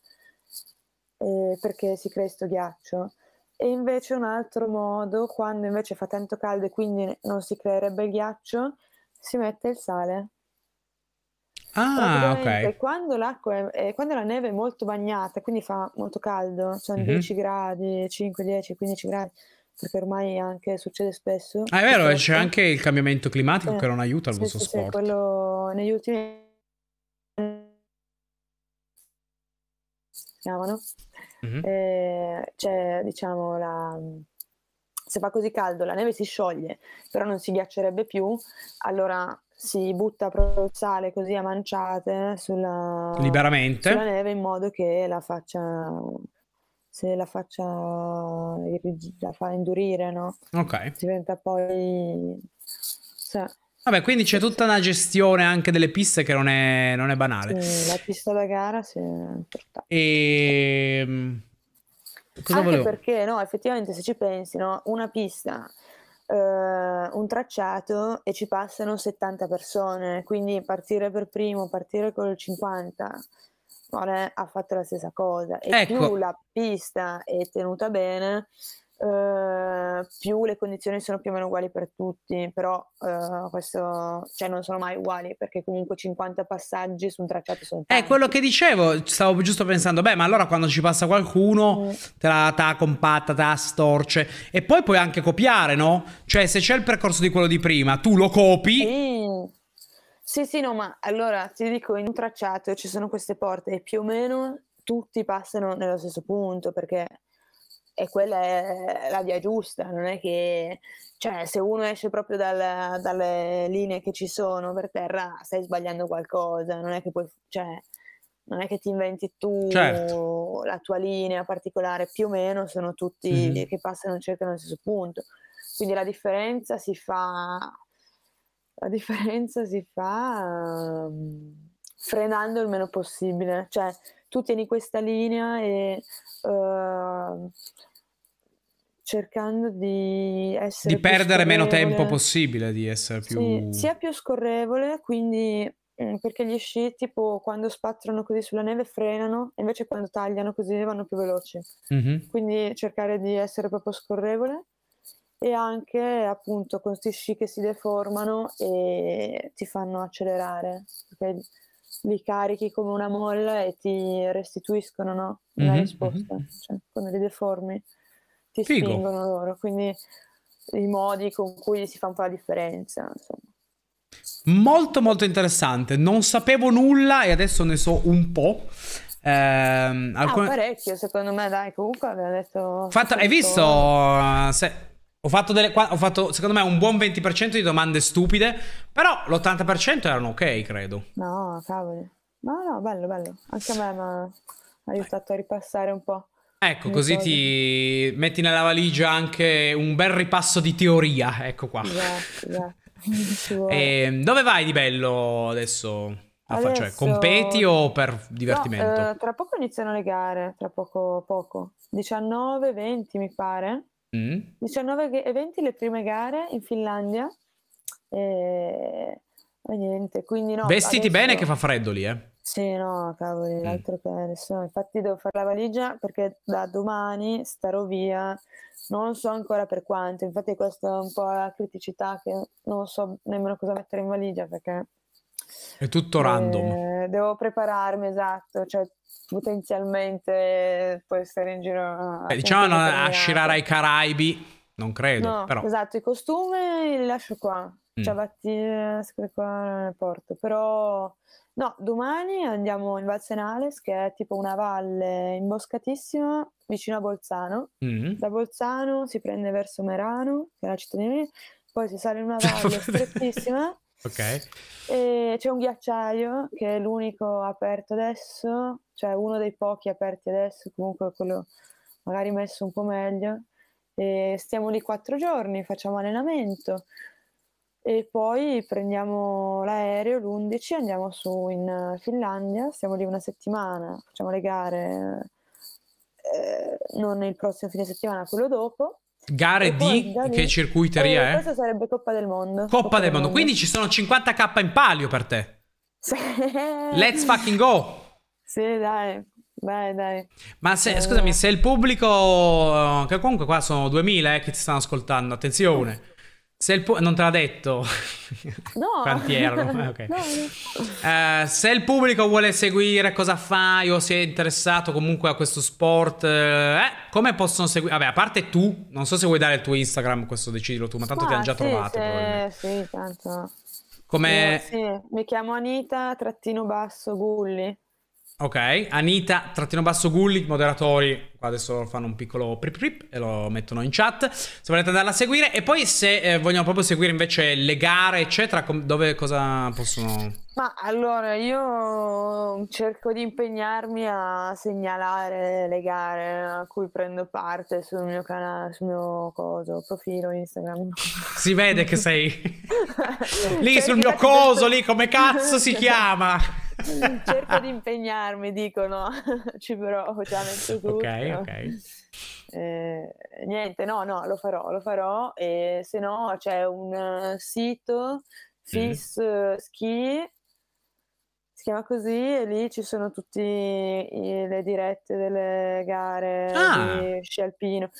eh, perché si crea questo ghiaccio. E invece un altro modo, quando invece fa tanto caldo e quindi non si creerebbe il ghiaccio, si mette il sale. Ah, ok. Quando, l'acqua è, eh, quando la neve è molto bagnata, quindi fa molto caldo, sono cioè mm-hmm. 10 gradi, 5, 10, 15 gradi, perché ormai anche succede spesso. Ah, è vero, c'è anche il cambiamento climatico eh, che non aiuta il vostro sport. Sì, quello negli ultimi si chiamano. Mm-hmm. Eh, c'è, diciamo, la se fa così caldo la neve si scioglie, però non si ghiaccerebbe più, allora si butta proprio il sale così a manciate sulla, Liberamente. sulla neve in modo che la faccia se la faccia la fa indurire, no? Ok. Diventa poi... Cioè, Vabbè, quindi c'è tutta una gestione anche delle piste che non è, non è banale. Sì, la pista da gara sì, è importante. E... Ehm, cosa anche volevo? perché, no, effettivamente se ci pensi, no, una pista, eh, un tracciato e ci passano 70 persone, quindi partire per primo, partire col 50 Square ha fatto la stessa cosa e ecco. più la pista è tenuta bene eh, più le condizioni sono più o meno uguali per tutti però eh, questo cioè non sono mai uguali perché comunque 50 passaggi su un tracciato sono eh, tanti. è quello che dicevo stavo giusto pensando beh ma allora quando ci passa qualcuno mm. te la ta compatta te la storce e poi puoi anche copiare no? cioè se c'è il percorso di quello di prima tu lo copi mm sì, sì, no, ma allora ti dico, in un tracciato ci sono queste porte e più o meno tutti passano nello stesso punto perché e quella è la via giusta, non è che cioè, se uno esce proprio dal, dalle linee che ci sono per terra stai sbagliando qualcosa, non è che, puoi, cioè, non è che ti inventi tu certo. la tua linea particolare, più o meno sono tutti mm-hmm. che passano e cercano lo stesso punto. Quindi la differenza si fa la differenza si fa uh, frenando il meno possibile, cioè tu tieni questa linea e uh, cercando di essere... Di perdere meno tempo possibile, di essere più... Sì, sia più scorrevole, quindi mm, perché gli sci tipo quando spazzano così sulla neve frenano invece quando tagliano così vanno più veloci mm-hmm. quindi cercare di essere proprio scorrevole e anche appunto con questi sci che si deformano e ti fanno accelerare perché li carichi come una molla e ti restituiscono no? una mm-hmm, risposta mm-hmm. Cioè, quando li deformi ti Figo. spingono loro quindi i modi con cui si fa un po' la differenza insomma Molto molto interessante, non sapevo nulla e adesso ne so un po'. Ehm, ah, alcune... ah, parecchio, secondo me, dai, comunque aveva detto... Fatto... Hai visto? Eh, se... Ho fatto, delle, ho fatto, secondo me, un buon 20% di domande stupide, però l'80% erano ok, credo. No, cavolo. No, no, bello, bello. Anche a me mi ha aiutato a ripassare un po'. Ecco, così cose. ti metti nella valigia anche un bel ripasso di teoria, ecco qua. Yeah, yeah. e dove vai di bello adesso? Cioè, adesso... Cioè, competi o per divertimento? No, eh, tra poco iniziano le gare, tra poco poco. 19, 20 mi pare. Mm. 19 e 20 le prime gare in Finlandia. E... e niente, quindi no. Vestiti adesso... bene che fa freddo lì, eh. Sì, no, cavoli, mm. l'altro mm. che adesso. Infatti devo fare la valigia perché da domani starò via, non so ancora per quanto. Infatti questa è un po' la criticità che non so nemmeno cosa mettere in valigia perché è tutto random. Eh, devo prepararmi, esatto, cioè potenzialmente puoi stare in giro... Eh, diciamo a scirar ai Caraibi, non credo, no, però... Esatto, i costumi li lascio qua, mm. ciabattine, quelle qua non le porto, però... No, domani andiamo in Val che è tipo una valle imboscatissima vicino a Bolzano. Mm. Da Bolzano si prende verso Merano, che è la cittadina, poi si sale in una [LAUGHS] valle strettissima Ok. E c'è un ghiacciaio che è l'unico aperto adesso, cioè uno dei pochi aperti adesso, comunque quello magari messo un po' meglio. E stiamo lì quattro giorni, facciamo allenamento e poi prendiamo l'aereo l'11, andiamo su in Finlandia, stiamo lì una settimana, facciamo le gare eh, non il prossimo fine settimana, quello dopo Gare di Dani, che circuiteria eh, è? Eh? Questa sarebbe Coppa del Mondo. Coppa, Coppa del, mondo. mondo. Quindi ci sono 50k in palio per te. Sì. [LAUGHS] Let's fucking go. Sì, dai. Dai, dai. Ma se, eh, scusami, se il pubblico, che comunque qua sono 2000 eh, che ti stanno ascoltando, attenzione. Se il pu- non te l'ha detto [LAUGHS] no. quanti erano. [LAUGHS] Okay. No, Uh, se il pubblico vuole seguire cosa fai o si è interessato comunque a questo sport, eh, eh come possono seguire? Vabbè, a parte tu, non so se vuoi dare il tuo Instagram, questo decidilo tu, ma tanto ah, ti hanno ah, già sì, trovato. Sì, sì, tanto. Come... Sì, sì. Mi chiamo Anita trattino basso Gulli. Ok, Anita trattino basso Gulli, moderatori Adesso fanno un piccolo prip prip e lo mettono in chat. Se volete andarla a seguire. E poi se eh, vogliono proprio seguire invece le gare, eccetera, dove cosa possono... Ma allora io cerco di impegnarmi a segnalare le gare a cui prendo parte sul mio canale, sul mio coso, profilo Instagram. [LAUGHS] Si vede che sei [LAUGHS] lì Perché sul mio coso, lì come cazzo si chiama? [LAUGHS] cerco di impegnarmi, dicono, ci provo, già nel tuo Ok, ok ok. Eh, niente, no, no, lo farò, lo farò. E se no c'è un eh, sito, FIS eh, Ski, si chiama così, e lì ci sono tutte le dirette delle gare ah. di sci alpino.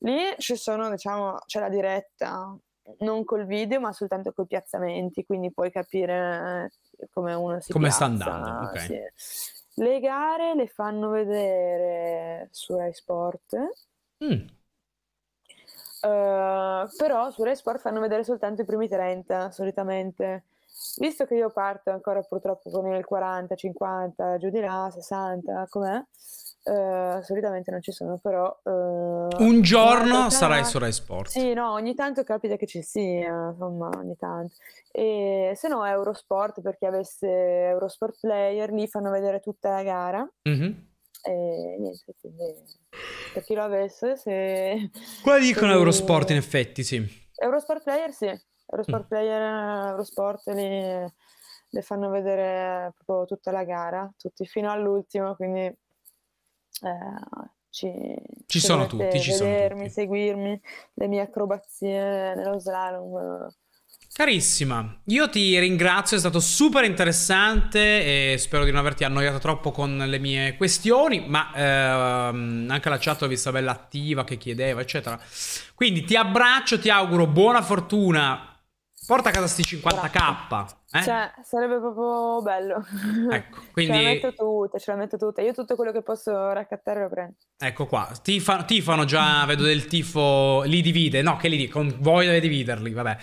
Lì ci sono, diciamo, c'è la diretta non col video, ma soltanto con i piazzamenti, quindi puoi capire eh, come uno si come piazza. sta andando, ok. Sì. Le gare le fanno vedere su Rai Sport. Mm. Uh, però su Rai Sport fanno vedere soltanto i primi 30 solitamente. Visto che io parto ancora purtroppo con il 40, 50, giù di là, 60, com'è? Uh, solitamente non ci sono, però... Uh, un giorno realtà, sarai su Rai Sport. Sì, no, ogni tanto capita che ci sia, insomma, ogni tanto. E se no Eurosport, perché avesse Eurosport Player, lì fanno vedere tutta la gara. Mm-hmm. E niente, quindi... Per chi lo avesse, se... Qua dicono se... Eurosport, in effetti, sì. Eurosport Player, sì. Eurosport mm. Player, Eurosport, lì le fanno vedere proprio tutta la gara, tutti fino all'ultimo, quindi eh, ci, ci sono tutti, ci vedermi, tutti. seguirmi, le mie acrobazie nello slalom. Carissima, io ti ringrazio, è stato super interessante e spero di non averti annoiato troppo con le mie questioni, ma ehm, anche la chat l'ho vista bella attiva che chiedeva, eccetera. Quindi ti abbraccio, ti auguro buona fortuna Porta a casa sti 50k. Eh? Cioè, sarebbe proprio bello. Ecco, [LAUGHS] quindi... Ce la metto tutta, ce la metto tutta. Io tutto quello che posso raccattare lo prendo. Ecco qua, Tifa, tifano già, vedo del tifo, li divide. No, che li dico, con voi dovete dividerli, vabbè,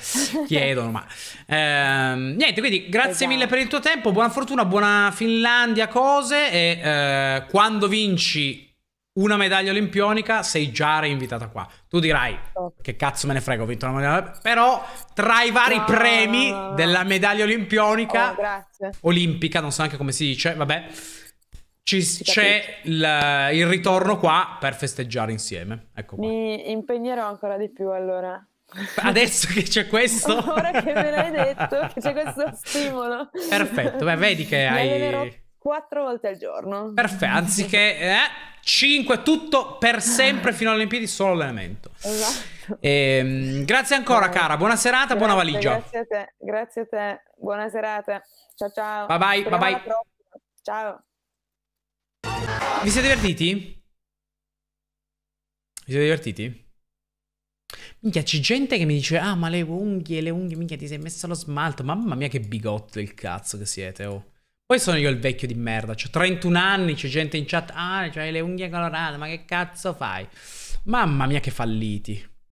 [LAUGHS] chiedono, ma... Ehm, niente, quindi grazie esatto. mille per il tuo tempo, buona fortuna, buona Finlandia, cose. E eh, quando vinci una medaglia olimpionica, sei già reinvitata qua. Tu dirai, che cazzo me ne frego, ho vinto una medaglia. Però tra i vari no. Ah. premi della medaglia olimpionica, oh, olimpica, non so neanche come si dice, vabbè, c'è il, il, ritorno qua per festeggiare insieme. Ecco qua. Mi impegnerò ancora di più allora. Adesso che c'è questo, [LAUGHS] ora che me l'hai detto, che c'è questo [LAUGHS] stimolo, perfetto. Beh, vedi che Mi hai quattro volte al giorno. Perfetto, anziché eh, cinque, tutto per sempre fino alle Olimpiadi, solo allenamento. Esatto. E, ehm, grazie ancora, no. cara. Buona serata, grazie, buona valigia. Grazie a te, grazie a te. Buona serata. Ciao, ciao. Bye bye, bye bye. Ciao. Vi siete divertiti? Vi siete divertiti? Minchia, c'è gente che mi dice, ah, ma le unghie, le unghie, minchia, ti sei messo lo smalto. Mamma mia, che bigotto il cazzo che siete, oh. Poi sono io il vecchio di merda, ho 31 anni, c'è gente in chat, ah, c'hai le unghie colorate, ma che cazzo fai? Mamma mia che falliti.